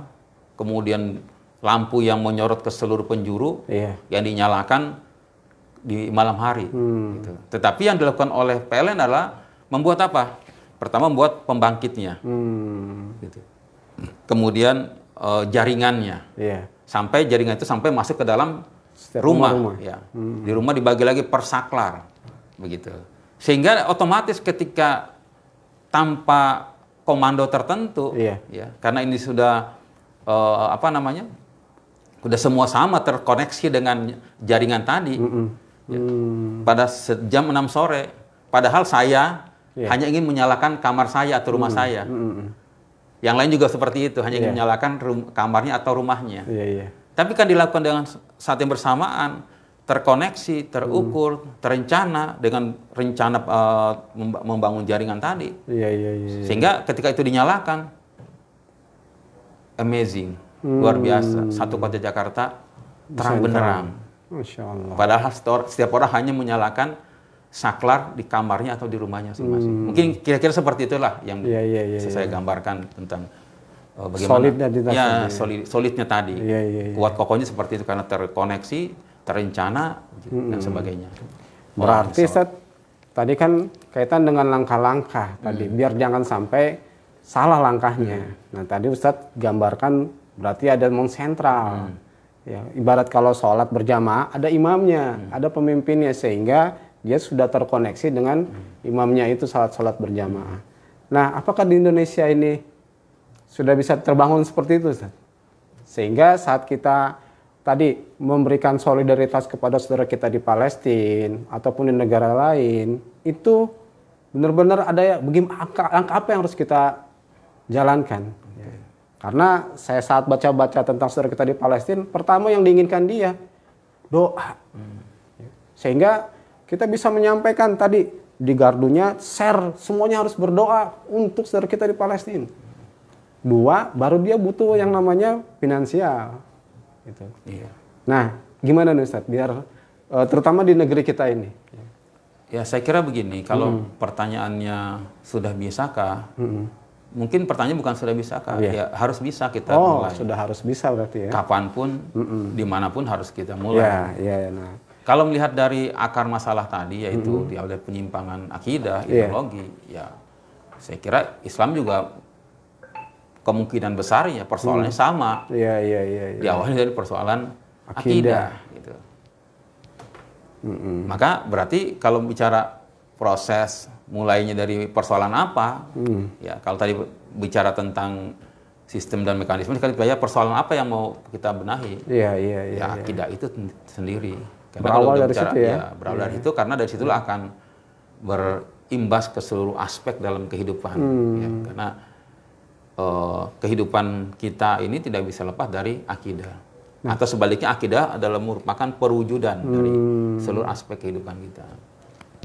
kemudian lampu yang menyorot ke seluruh penjuru yeah. yang dinyalakan di malam hari. Hmm. Gitu. Tetapi yang dilakukan oleh PLN adalah Membuat apa? Pertama membuat pembangkitnya. Hmm. Gitu. Kemudian e, jaringannya. Yeah. Sampai jaringan itu sampai masuk ke dalam Setiap rumah. rumah. Ya. Hmm. Di rumah dibagi lagi per saklar. Begitu. Sehingga otomatis ketika tanpa komando tertentu, yeah. ya, karena ini sudah e, apa namanya? Sudah semua sama terkoneksi dengan jaringan tadi. Mm -mm. Ya. Hmm. Pada jam 6 sore, padahal saya yeah. hanya ingin menyalakan kamar saya atau rumah mm. saya. Mm. Yang lain juga seperti itu, hanya yeah. ingin iya. menyalakan kamarnya atau rumahnya. Yeah, yeah. Tapi kan dilakukan dengan saat yang bersamaan, terkoneksi, terukur, mm. terencana dengan rencana uh, membangun jaringan tadi. Yeah, yeah, yeah, yeah. Sehingga ketika itu dinyalakan, amazing, mm. luar biasa. Satu kota Jakarta terang benerang. Padahal setiap orang hanya menyalakan saklar di kamarnya atau di rumahnya masing-masing. Hmm. Mungkin kira-kira seperti itulah yang ya, ya, ya, saya ya. gambarkan tentang uh, bagaimana solidnya ya, solid, solidnya tadi. Ya, ya, ya. Kuat kokohnya seperti itu karena terkoneksi, terencana gitu, hmm. dan sebagainya. Berarti set, tadi kan kaitan dengan langkah-langkah hmm. tadi biar jangan sampai salah langkahnya. Hmm. Nah, tadi Ustadz gambarkan berarti ada mong sentral. Hmm. Ya, ibarat kalau sholat berjamaah ada imamnya, hmm. ada pemimpinnya sehingga dia sudah terkoneksi dengan imamnya itu salat-salat berjamaah. Nah, apakah di Indonesia ini sudah bisa terbangun seperti itu, Ustaz? Sehingga saat kita tadi memberikan solidaritas kepada saudara kita di Palestina ataupun di negara lain, itu benar-benar ada ya, bagaimana angka, apa yang harus kita jalankan? Karena saya saat baca-baca tentang saudara kita di Palestina, pertama yang diinginkan dia doa. Hmm. Sehingga kita bisa menyampaikan tadi di gardunya share semuanya harus berdoa untuk saudara kita di Palestina. Dua, baru dia butuh yang namanya finansial. Itu. Iya. Nah, gimana nih Ustaz? Biar eh, terutama di negeri kita ini. Ya, saya kira begini, kalau hmm. pertanyaannya sudah bisakah? Hmm mungkin pertanyaan bukan sudah bisa kak, yeah. Iya. ya harus bisa kita oh, mulai. sudah harus bisa berarti ya. Kapanpun, mm dimanapun harus kita ya, mulai. Yeah, yeah, nah. Kalau melihat dari akar masalah tadi yaitu hmm. di penyimpangan akidah, iya. ideologi, yeah. ya saya kira Islam juga kemungkinan besar ya persoalannya hmm. sama. yeah, yeah, yeah, yeah. Diawali dari persoalan akidah, gitu. Mm -hmm. Maka berarti kalau bicara proses mulainya dari persoalan apa, mm. ya kalau tadi bicara tentang sistem dan mekanisme, kan kita ya, persoalan apa yang mau kita benahi? yeah, yeah, Yeah, ya iya. akidah itu sendiri. Karena berawal dari situ ya. ya berawal yeah. dari situ karena dari situlah hmm. akan berimbas ke seluruh aspek dalam kehidupan. Ya. Hmm. Ya, karena uh, kehidupan kita ini tidak bisa lepas dari akidah. Nah. Atau sebaliknya akidah adalah merupakan perwujudan hmm. dari seluruh aspek kehidupan kita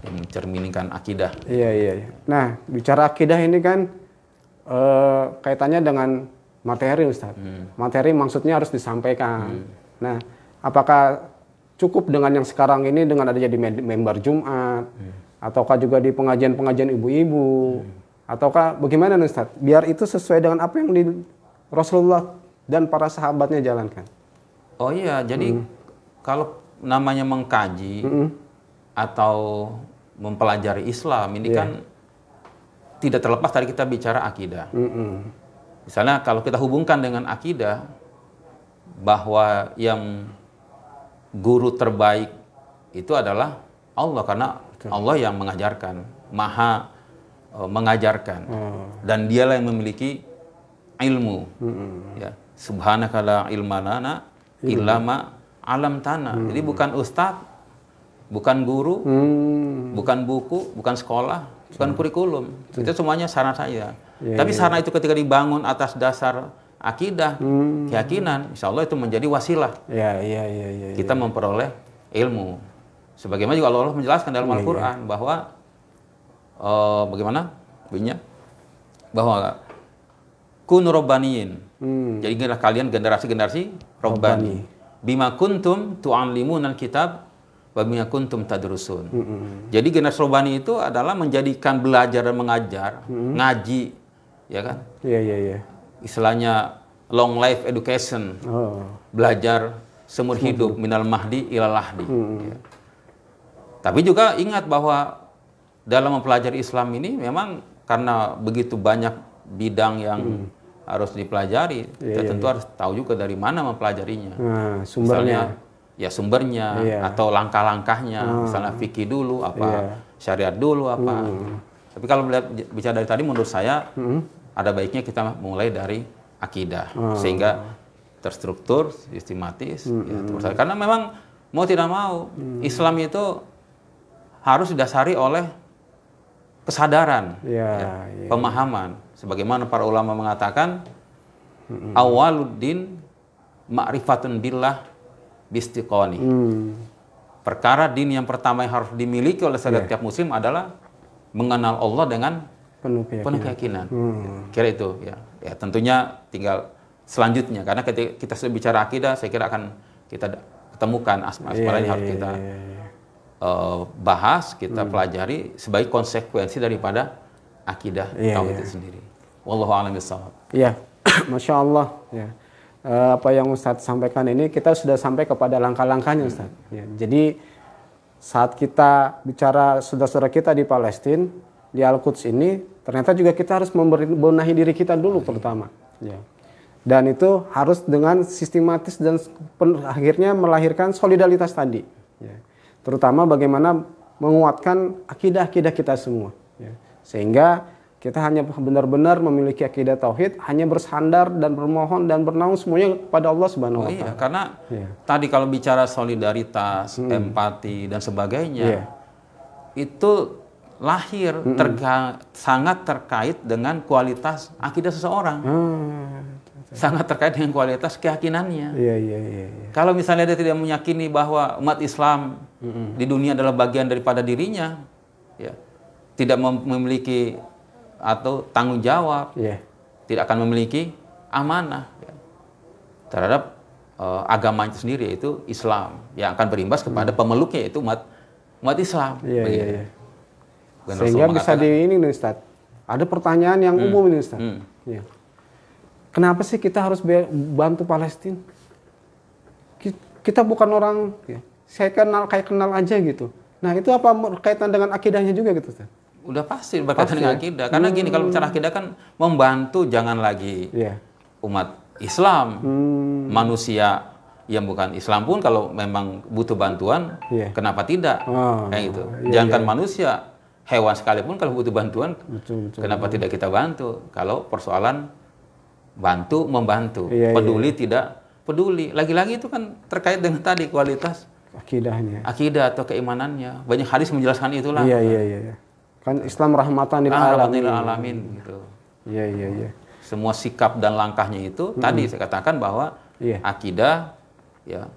yang mencerminkan akidah. Iya iya. iya. Nah bicara akidah ini kan eh, kaitannya dengan materi Ustadz. Hmm. Materi maksudnya harus disampaikan. Hmm. Nah apakah cukup dengan yang sekarang ini dengan adanya di member Jumat hmm. ataukah juga di pengajian-pengajian ibu-ibu hmm. ataukah bagaimana Ustaz? Biar itu sesuai dengan apa yang di Rasulullah dan para sahabatnya jalankan. Oh iya, jadi hmm. kalau namanya mengkaji hmm. atau mempelajari Islam ini yeah. kan tidak terlepas dari kita bicara akidah. Hmm. Misalnya kalau kita hubungkan dengan akidah bahwa yang guru terbaik itu adalah Allah karena Allah yang mengajarkan, Maha e, mengajarkan hmm. dan dialah yang memiliki ilmu. Hmm. Ya, subhanakala ilmanana ilama iya. alam tanah. Hmm. Jadi bukan ustadz, bukan guru, hmm. bukan buku, bukan sekolah, bukan hmm. kurikulum. Itu semuanya sarana saya Yeah, Tapi yeah. sarana iya. itu ketika dibangun atas dasar akidah, hmm. keyakinan, insya Allah itu menjadi wasilah. Ya, ya, ya, ya, kita ya. memperoleh ilmu. Sebagaimana juga Allah menjelaskan dalam ya, ya. Al-Quran ya. bahwa uh, bagaimana, bunyinya bahwa kun robbaniin. Hmm. Jadi kalian generasi-generasi robbani. Bima kuntum tu'allimun al-kitab bima kuntum tadrusun. Hmm, hmm, hmm. Jadi generasi robbani itu adalah menjadikan belajar dan mengajar, hmm. ngaji, ya kan? Iya, iya, iya istilahnya long life education, oh. belajar semur hidup hmm. minal mahdi ilal lahdi. Hmm. Ya. Tapi juga ingat bahwa dalam mempelajari Islam ini memang karena begitu banyak bidang yang hmm. harus dipelajari, yeah, kita yeah, tentu yeah. harus tahu juga dari mana mempelajarinya. Nah, sumbernya. Misalnya, ya sumbernya yeah. atau langkah-langkahnya, hmm. misalnya fikih dulu apa, yeah. syariat dulu apa. Hmm. Tapi kalau melihat bicara dari tadi menurut saya hmm ada baiknya kita mulai dari akidah hmm. sehingga terstruktur, sistematis. Hmm. Ya, Karena memang mau tidak mau hmm. Islam itu harus didasari oleh kesadaran, ya, ya, ya. ya. pemahaman. Sebagaimana para ulama mengatakan, hmm. awaluddin ma'rifatun billah bistiqoni. Hmm. Perkara din yang pertama yang harus dimiliki oleh setiap yeah. muslim adalah mengenal Allah dengan penuh keyakinan. Penuh keyakinan. Hmm. Kira itu ya. Ya tentunya tinggal selanjutnya karena ketika kita sudah bicara akidah saya kira akan kita ketemukan asma-asma yeah, yang iya, harus kita yeah, yeah. Uh, bahas, kita hmm. pelajari sebagai konsekuensi daripada akidah yeah, tauhid yeah. itu sendiri. Wallahu a'lam iya, Ya, ya Masya Allah. Eh, ya. Uh, apa yang Ustadz sampaikan ini kita sudah sampai kepada langkah-langkahnya hmm. Ustadz. Ya. Jadi saat kita bicara saudara-saudara kita di Palestina, di Al-Quds ini ternyata juga kita harus membenahi diri kita dulu terutama ya. dan itu harus dengan sistematis dan akhirnya melahirkan solidaritas tadi ya. terutama bagaimana menguatkan akidah-akidah kita semua ya. sehingga kita hanya benar-benar memiliki akidah tauhid, hanya bersandar dan bermohon dan bernaung semuanya kepada Allah Subhanahu wa oh iya, karena yeah. tadi kalau bicara solidaritas, hmm. empati dan sebagainya, yeah. itu lahir -mm. terga, sangat terkait dengan kualitas akidah seseorang. Hmm. Sangat terkait dengan kualitas keyakinannya. Yeah, yeah, yeah, yeah. Kalau misalnya dia tidak meyakini bahwa umat Islam hmm. di dunia adalah bagian daripada dirinya, ya, tidak memiliki atau tanggung jawab, yeah. tidak akan memiliki amanah ya, terhadap uh, agama itu sendiri yaitu Islam yang akan berimbas kepada hmm. pemeluknya yaitu umat umat Islam. Yeah, iya, iya, Bukan Sehingga bisa di ini nih Ustaz. Ada pertanyaan yang hmm. umum ini Ustaz. Hmm. Ya. Kenapa sih kita harus bantu Palestina? Kita bukan orang, ya. saya kenal kayak kenal aja gitu. Nah itu apa berkaitan dengan akidahnya juga gitu Ustaz? Udah pasti berkaitan pasti, dengan ya? akidah. Karena hmm. gini kalau bicara akidah kan membantu jangan lagi yeah. umat Islam, hmm. manusia yang bukan Islam pun kalau memang butuh bantuan, yeah. kenapa tidak? Oh, kayak gitu. Yeah, Jangan yeah. manusia, hewan sekalipun kalau butuh bantuan, betul, betul, kenapa betul. tidak kita bantu? Kalau persoalan bantu membantu, iya, iya, peduli iya. tidak peduli. Lagi-lagi itu kan terkait dengan tadi kualitas akidahnya, akidah atau keimanannya. Banyak hadis menjelaskan itulah. Iya kan? iya iya. Kan Islam ah, rahmatan lil alamin. alamin gitu. Iya iya iya. Semua sikap dan langkahnya itu hmm. tadi saya katakan bahwa iya. akidah ya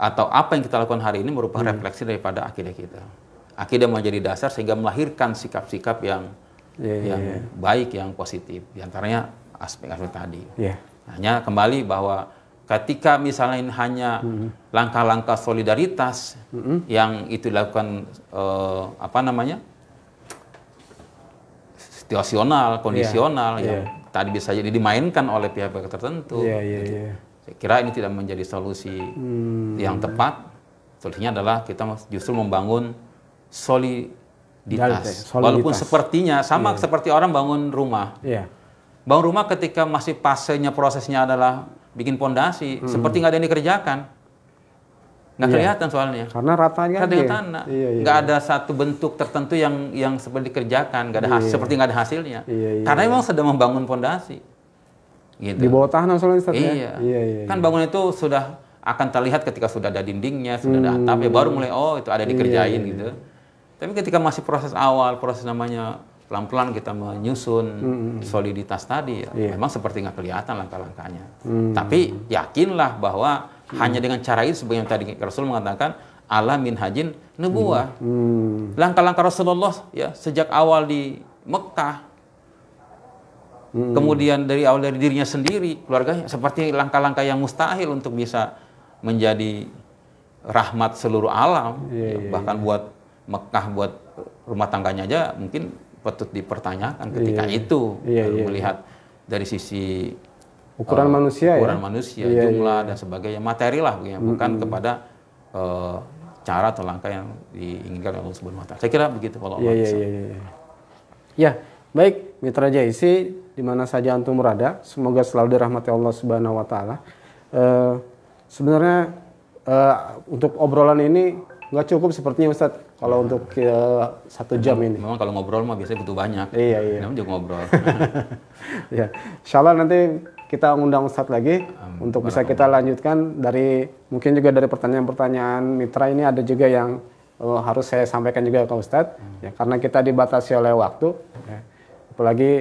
atau apa yang kita lakukan hari ini merupakan hmm. refleksi daripada akidah kita akidah menjadi dasar sehingga melahirkan sikap-sikap yang yeah, iya, yang yeah. baik, yang positif. Di antaranya aspek-aspek tadi. Yeah. Hanya kembali bahwa ketika misalnya ini hanya mm-hmm. langkah-langkah mm -hmm. solidaritas mm -hmm. yang itu dilakukan eh, apa namanya situasional, iya. kondisional yeah. yang yeah. tadi bisa jadi dimainkan oleh pihak-pihak tertentu. Yeah, yeah, gitu. Saya kira ini tidak menjadi solusi mm. yang tepat. Solusinya adalah kita justru membangun soliditas. soliditas. Walaupun sepertinya sama yeah. seperti orang bangun rumah. Yeah. Bangun rumah ketika masih pasenya prosesnya adalah bikin pondasi, hmm. seperti nggak ada yang dikerjakan. Nggak yeah. kelihatan soalnya. Karena ratanya Karena dia. tanah. yeah, iya, nggak yeah. ada satu bentuk tertentu yang yang seperti dikerjakan, nggak ada hasil, iya. seperti nggak ada hasilnya. Iya, Karena memang sedang membangun pondasi. Gitu. Di bawah tanah soalnya Ustaz, ya? iya. Iya, iya. Kan bangun itu sudah akan terlihat ketika sudah ada dindingnya, sudah hmm. ada atapnya, baru mulai oh itu ada dikerjain gitu. Tapi ketika masih proses awal, proses namanya pelan-pelan kita menyusun hmm. soliditas tadi ya, yeah. memang seperti nggak kelihatan langkah-langkahnya. Hmm. Tapi yakinlah bahwa hmm. hanya dengan cara itu yang tadi Rasul mengatakan Allah min hajin nubuah. Hmm. Hmm. Langkah-langkah Rasulullah ya sejak awal di Mekah hmm. kemudian dari awal dari dirinya sendiri, keluarganya seperti langkah-langkah yang mustahil untuk bisa menjadi rahmat seluruh alam yeah, ya, iya, bahkan yeah. buat Mekah buat rumah tangganya aja mungkin patut dipertanyakan iya, ketika iya, itu iya, iya, melihat iya. dari sisi ukuran uh, manusia ya? ukuran ya? manusia iya, jumlah iya. dan sebagainya materi lah ya, bukan mm kepada uh, cara atau langkah yang diinginkan oleh Allah mata Saya kira begitu kalau iya, iya, iya iya iya. Ya, baik mitra Jaisi di mana saja antum berada, semoga selalu dirahmati Allah Subhanahu wa taala. Uh, sebenarnya uh, untuk obrolan ini nggak cukup sepertinya Ustadz kalau iya. untuk ya, satu jam memang, ini. Memang kalau ngobrol mah biasanya butuh banyak. Iya iya. Memang juga ngobrol. ya, Insya Allah nanti kita undang Ustaz lagi um, untuk bisa kita lanjutkan dari mungkin juga dari pertanyaan-pertanyaan mitra ini ada juga yang uh, harus saya sampaikan juga ke Ustaz hmm. ya karena kita dibatasi oleh waktu. ya. Apalagi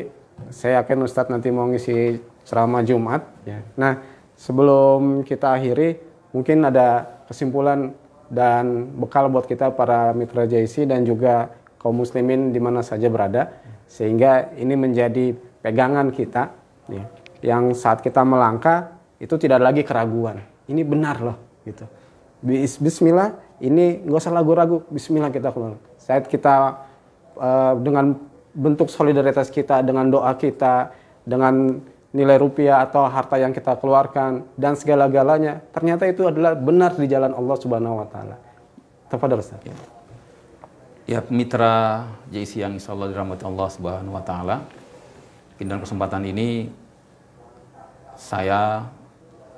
saya yakin Ustaz nanti mau ngisi ceramah Jumat. ya. Nah sebelum kita akhiri mungkin ada kesimpulan dan bekal buat kita para mitra JIC dan juga kaum muslimin di mana saja berada sehingga ini menjadi pegangan kita ya, yang saat kita melangkah itu tidak lagi keraguan ini benar loh gitu Bismillah ini nggak usah ragu-ragu Bismillah kita keluar saat kita uh, dengan bentuk solidaritas kita dengan doa kita dengan nilai rupiah atau harta yang kita keluarkan dan segala-galanya ternyata itu adalah benar di jalan Allah Subhanahu wa taala. Tafadhol Ustaz. Ya. ya, mitra JC yang insyaallah dirahmati Allah Subhanahu wa taala. Dalam kesempatan ini saya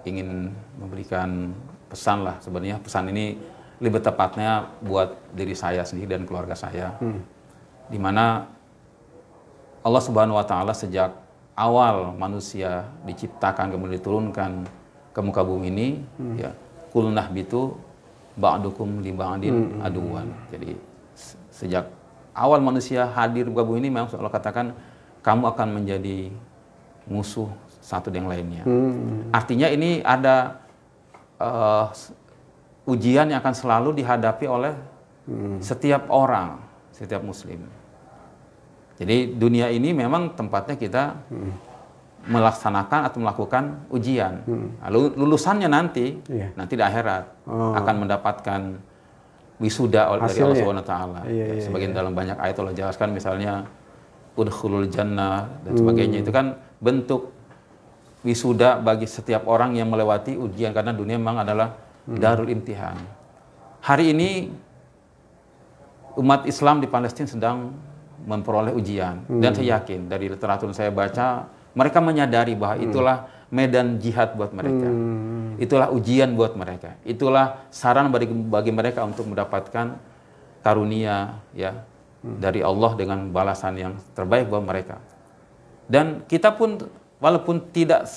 ingin memberikan pesan lah sebenarnya pesan ini lebih tepatnya buat diri saya sendiri dan keluarga saya. Hmm. Dimana Allah Subhanahu wa taala sejak awal manusia diciptakan kemudian diturunkan ke muka bumi ini hmm. ya kulnah bitu ba'dukum li ba'din hmm. hmm, hmm. aduan. Jadi sejak awal manusia hadir di muka bumi ini memang Allah katakan kamu akan menjadi musuh satu dengan lainnya. Hmm, hmm. Artinya ini ada uh, ujian yang akan selalu dihadapi oleh hmm. setiap orang, setiap muslim. Jadi dunia ini memang tempatnya kita hmm. melaksanakan atau melakukan ujian. Hmm. Lalu lulusannya nanti yeah. nanti di akhirat oh. akan mendapatkan wisuda oleh dari Allah Subhanahu wa taala. Iya, iya, iya. Sebagian iya. dalam banyak ayat Allah jelaskan misalnya udkhulul jannah dan hmm. sebagainya hmm. itu kan bentuk wisuda bagi setiap orang yang melewati ujian karena dunia memang adalah hmm. darul imtihan. Hari ini umat Islam di Palestina sedang memperoleh ujian. Hmm. Dan saya yakin dari literatur yang saya baca, mereka menyadari bahwa hmm. itulah medan jihad buat mereka. Hmm. Itulah ujian buat mereka. Itulah saran bagi, bagi mereka untuk mendapatkan karunia ya hmm. dari Allah dengan balasan yang terbaik buat mereka. Dan kita pun walaupun tidak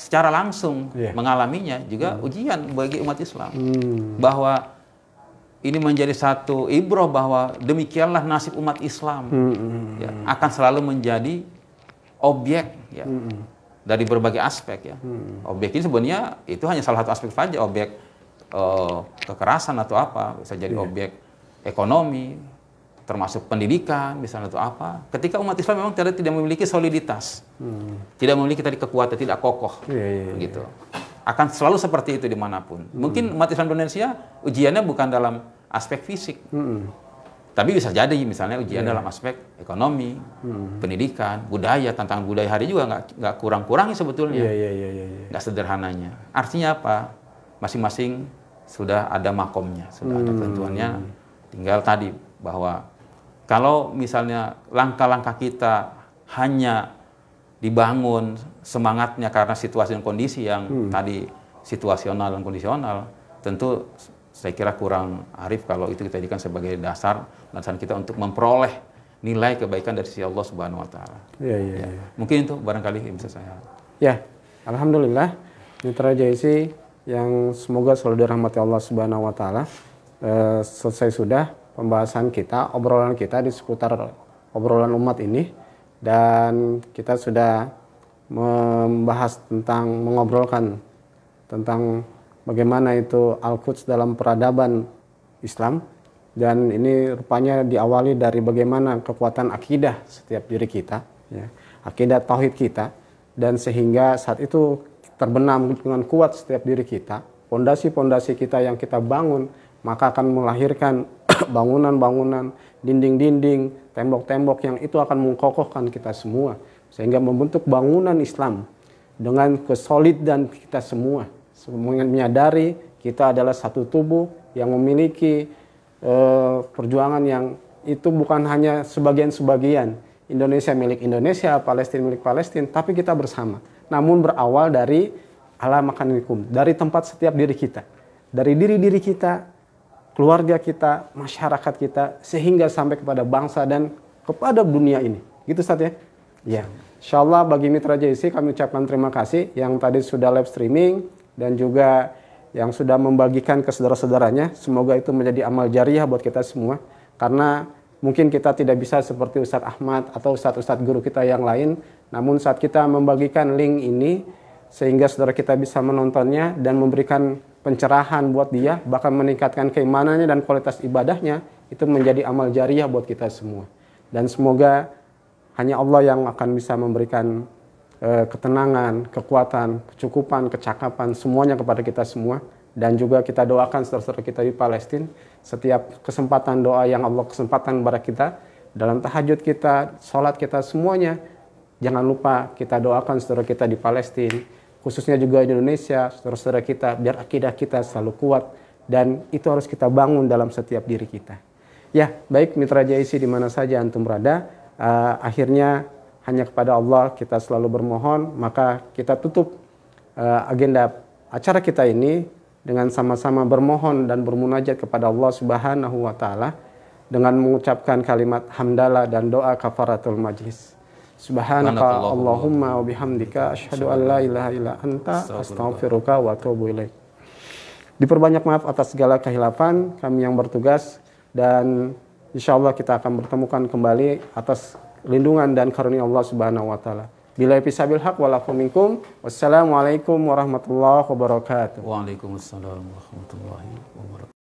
secara langsung yeah. mengalaminya juga hmm. ujian bagi umat Islam hmm. bahwa ini menjadi satu ibroh bahwa demikianlah nasib umat Islam hmm. ya, akan selalu menjadi objek ya, hmm. dari berbagai aspek ya. Hmm. Objek ini sebenarnya itu hanya salah satu aspek saja objek uh, kekerasan atau apa bisa jadi yeah. objek ekonomi termasuk pendidikan misalnya atau apa. Ketika umat Islam memang tidak tidak memiliki soliditas, hmm. tidak memiliki tadi kekuatan tidak kokoh yeah, iya, iya, iya. yeah, gitu akan selalu seperti itu dimanapun. Hmm. Mungkin umat Islam Indonesia ujiannya bukan dalam aspek fisik, hmm. tapi bisa jadi misalnya ujian yeah. dalam aspek ekonomi, hmm. pendidikan, budaya, tantangan budaya hari juga nggak nggak kurang kurangnya sebetulnya, iya, iya, iya, nggak yeah, yeah, yeah, yeah, yeah. sederhananya. Artinya apa? Masing-masing sudah ada makomnya, sudah hmm. ada ketentuannya. Tinggal tadi bahwa kalau misalnya langkah-langkah kita hanya dibangun semangatnya karena situasi dan kondisi yang hmm. tadi situasional dan kondisional, tentu saya kira kurang arif kalau itu kita jadikan sebagai dasar dasar kita untuk memperoleh nilai kebaikan dari si Allah Subhanahu wa taala. Iya, iya. Ya. Iya. Mungkin itu barangkali yang bisa saya. Ya. Alhamdulillah mitra Jaisi yang semoga selalu dirahmati Allah Subhanahu wa taala. Eh, selesai sudah pembahasan kita, obrolan kita di seputar obrolan umat ini dan kita sudah membahas tentang mengobrolkan tentang bagaimana itu Al-Quds dalam peradaban Islam dan ini rupanya diawali dari bagaimana kekuatan akidah setiap diri kita ya. akidah tauhid kita dan sehingga saat itu terbenam dengan kuat setiap diri kita fondasi-fondasi kita yang kita bangun maka akan melahirkan bangunan-bangunan dinding-dinding, tembok-tembok yang itu akan mengkokohkan kita semua sehingga membentuk bangunan Islam dengan kesolidan kita semua Semuanya menyadari kita adalah satu tubuh yang memiliki uh, perjuangan yang itu bukan hanya sebagian-sebagian Indonesia milik Indonesia, Palestina milik Palestina, tapi kita bersama. Namun berawal dari alam makan hukum, dari tempat setiap diri kita, dari diri diri kita keluarga kita, masyarakat kita, sehingga sampai kepada bangsa dan kepada dunia ini. Gitu saatnya ya? Ya. Insya Allah bagi mitra JC kami ucapkan terima kasih yang tadi sudah live streaming dan juga yang sudah membagikan ke saudara-saudaranya. Semoga itu menjadi amal jariah buat kita semua. Karena mungkin kita tidak bisa seperti Ustadz Ahmad atau Ustadz-Ustadz guru kita yang lain. Namun saat kita membagikan link ini, sehingga saudara kita bisa menontonnya dan memberikan pencerahan buat dia, bahkan meningkatkan keimanannya dan kualitas ibadahnya, itu menjadi amal jariah buat kita semua. Dan semoga hanya Allah yang akan bisa memberikan eh, ketenangan, kekuatan, kecukupan, kecakapan semuanya kepada kita semua. Dan juga kita doakan saudara-saudara kita di Palestina setiap kesempatan doa yang Allah kesempatan kepada kita dalam tahajud kita, sholat kita semuanya. Jangan lupa kita doakan saudara kita di Palestina khususnya juga Indonesia, saudara-saudara kita, biar akidah kita selalu kuat dan itu harus kita bangun dalam setiap diri kita. Ya, baik mitra JIC di mana saja antum berada, uh, akhirnya hanya kepada Allah kita selalu bermohon, maka kita tutup uh, agenda acara kita ini dengan sama-sama bermohon dan bermunajat kepada Allah Subhanahu wa taala dengan mengucapkan kalimat hamdalah dan doa kafaratul majlis. Subhanaka Allahumma wa bihamdika asyhadu an la ilaha illa anta astaghfiruka wa atubu ilaik. Diperbanyak maaf atas segala kehilafan kami yang bertugas dan insya Allah kita akan bertemukan kembali atas lindungan dan karunia Allah Subhanahu wa taala. Bila fisabil haq wala minkum. Wassalamualaikum warahmatullahi wabarakatuh. Waalaikumsalam warahmatullahi wabarakatuh.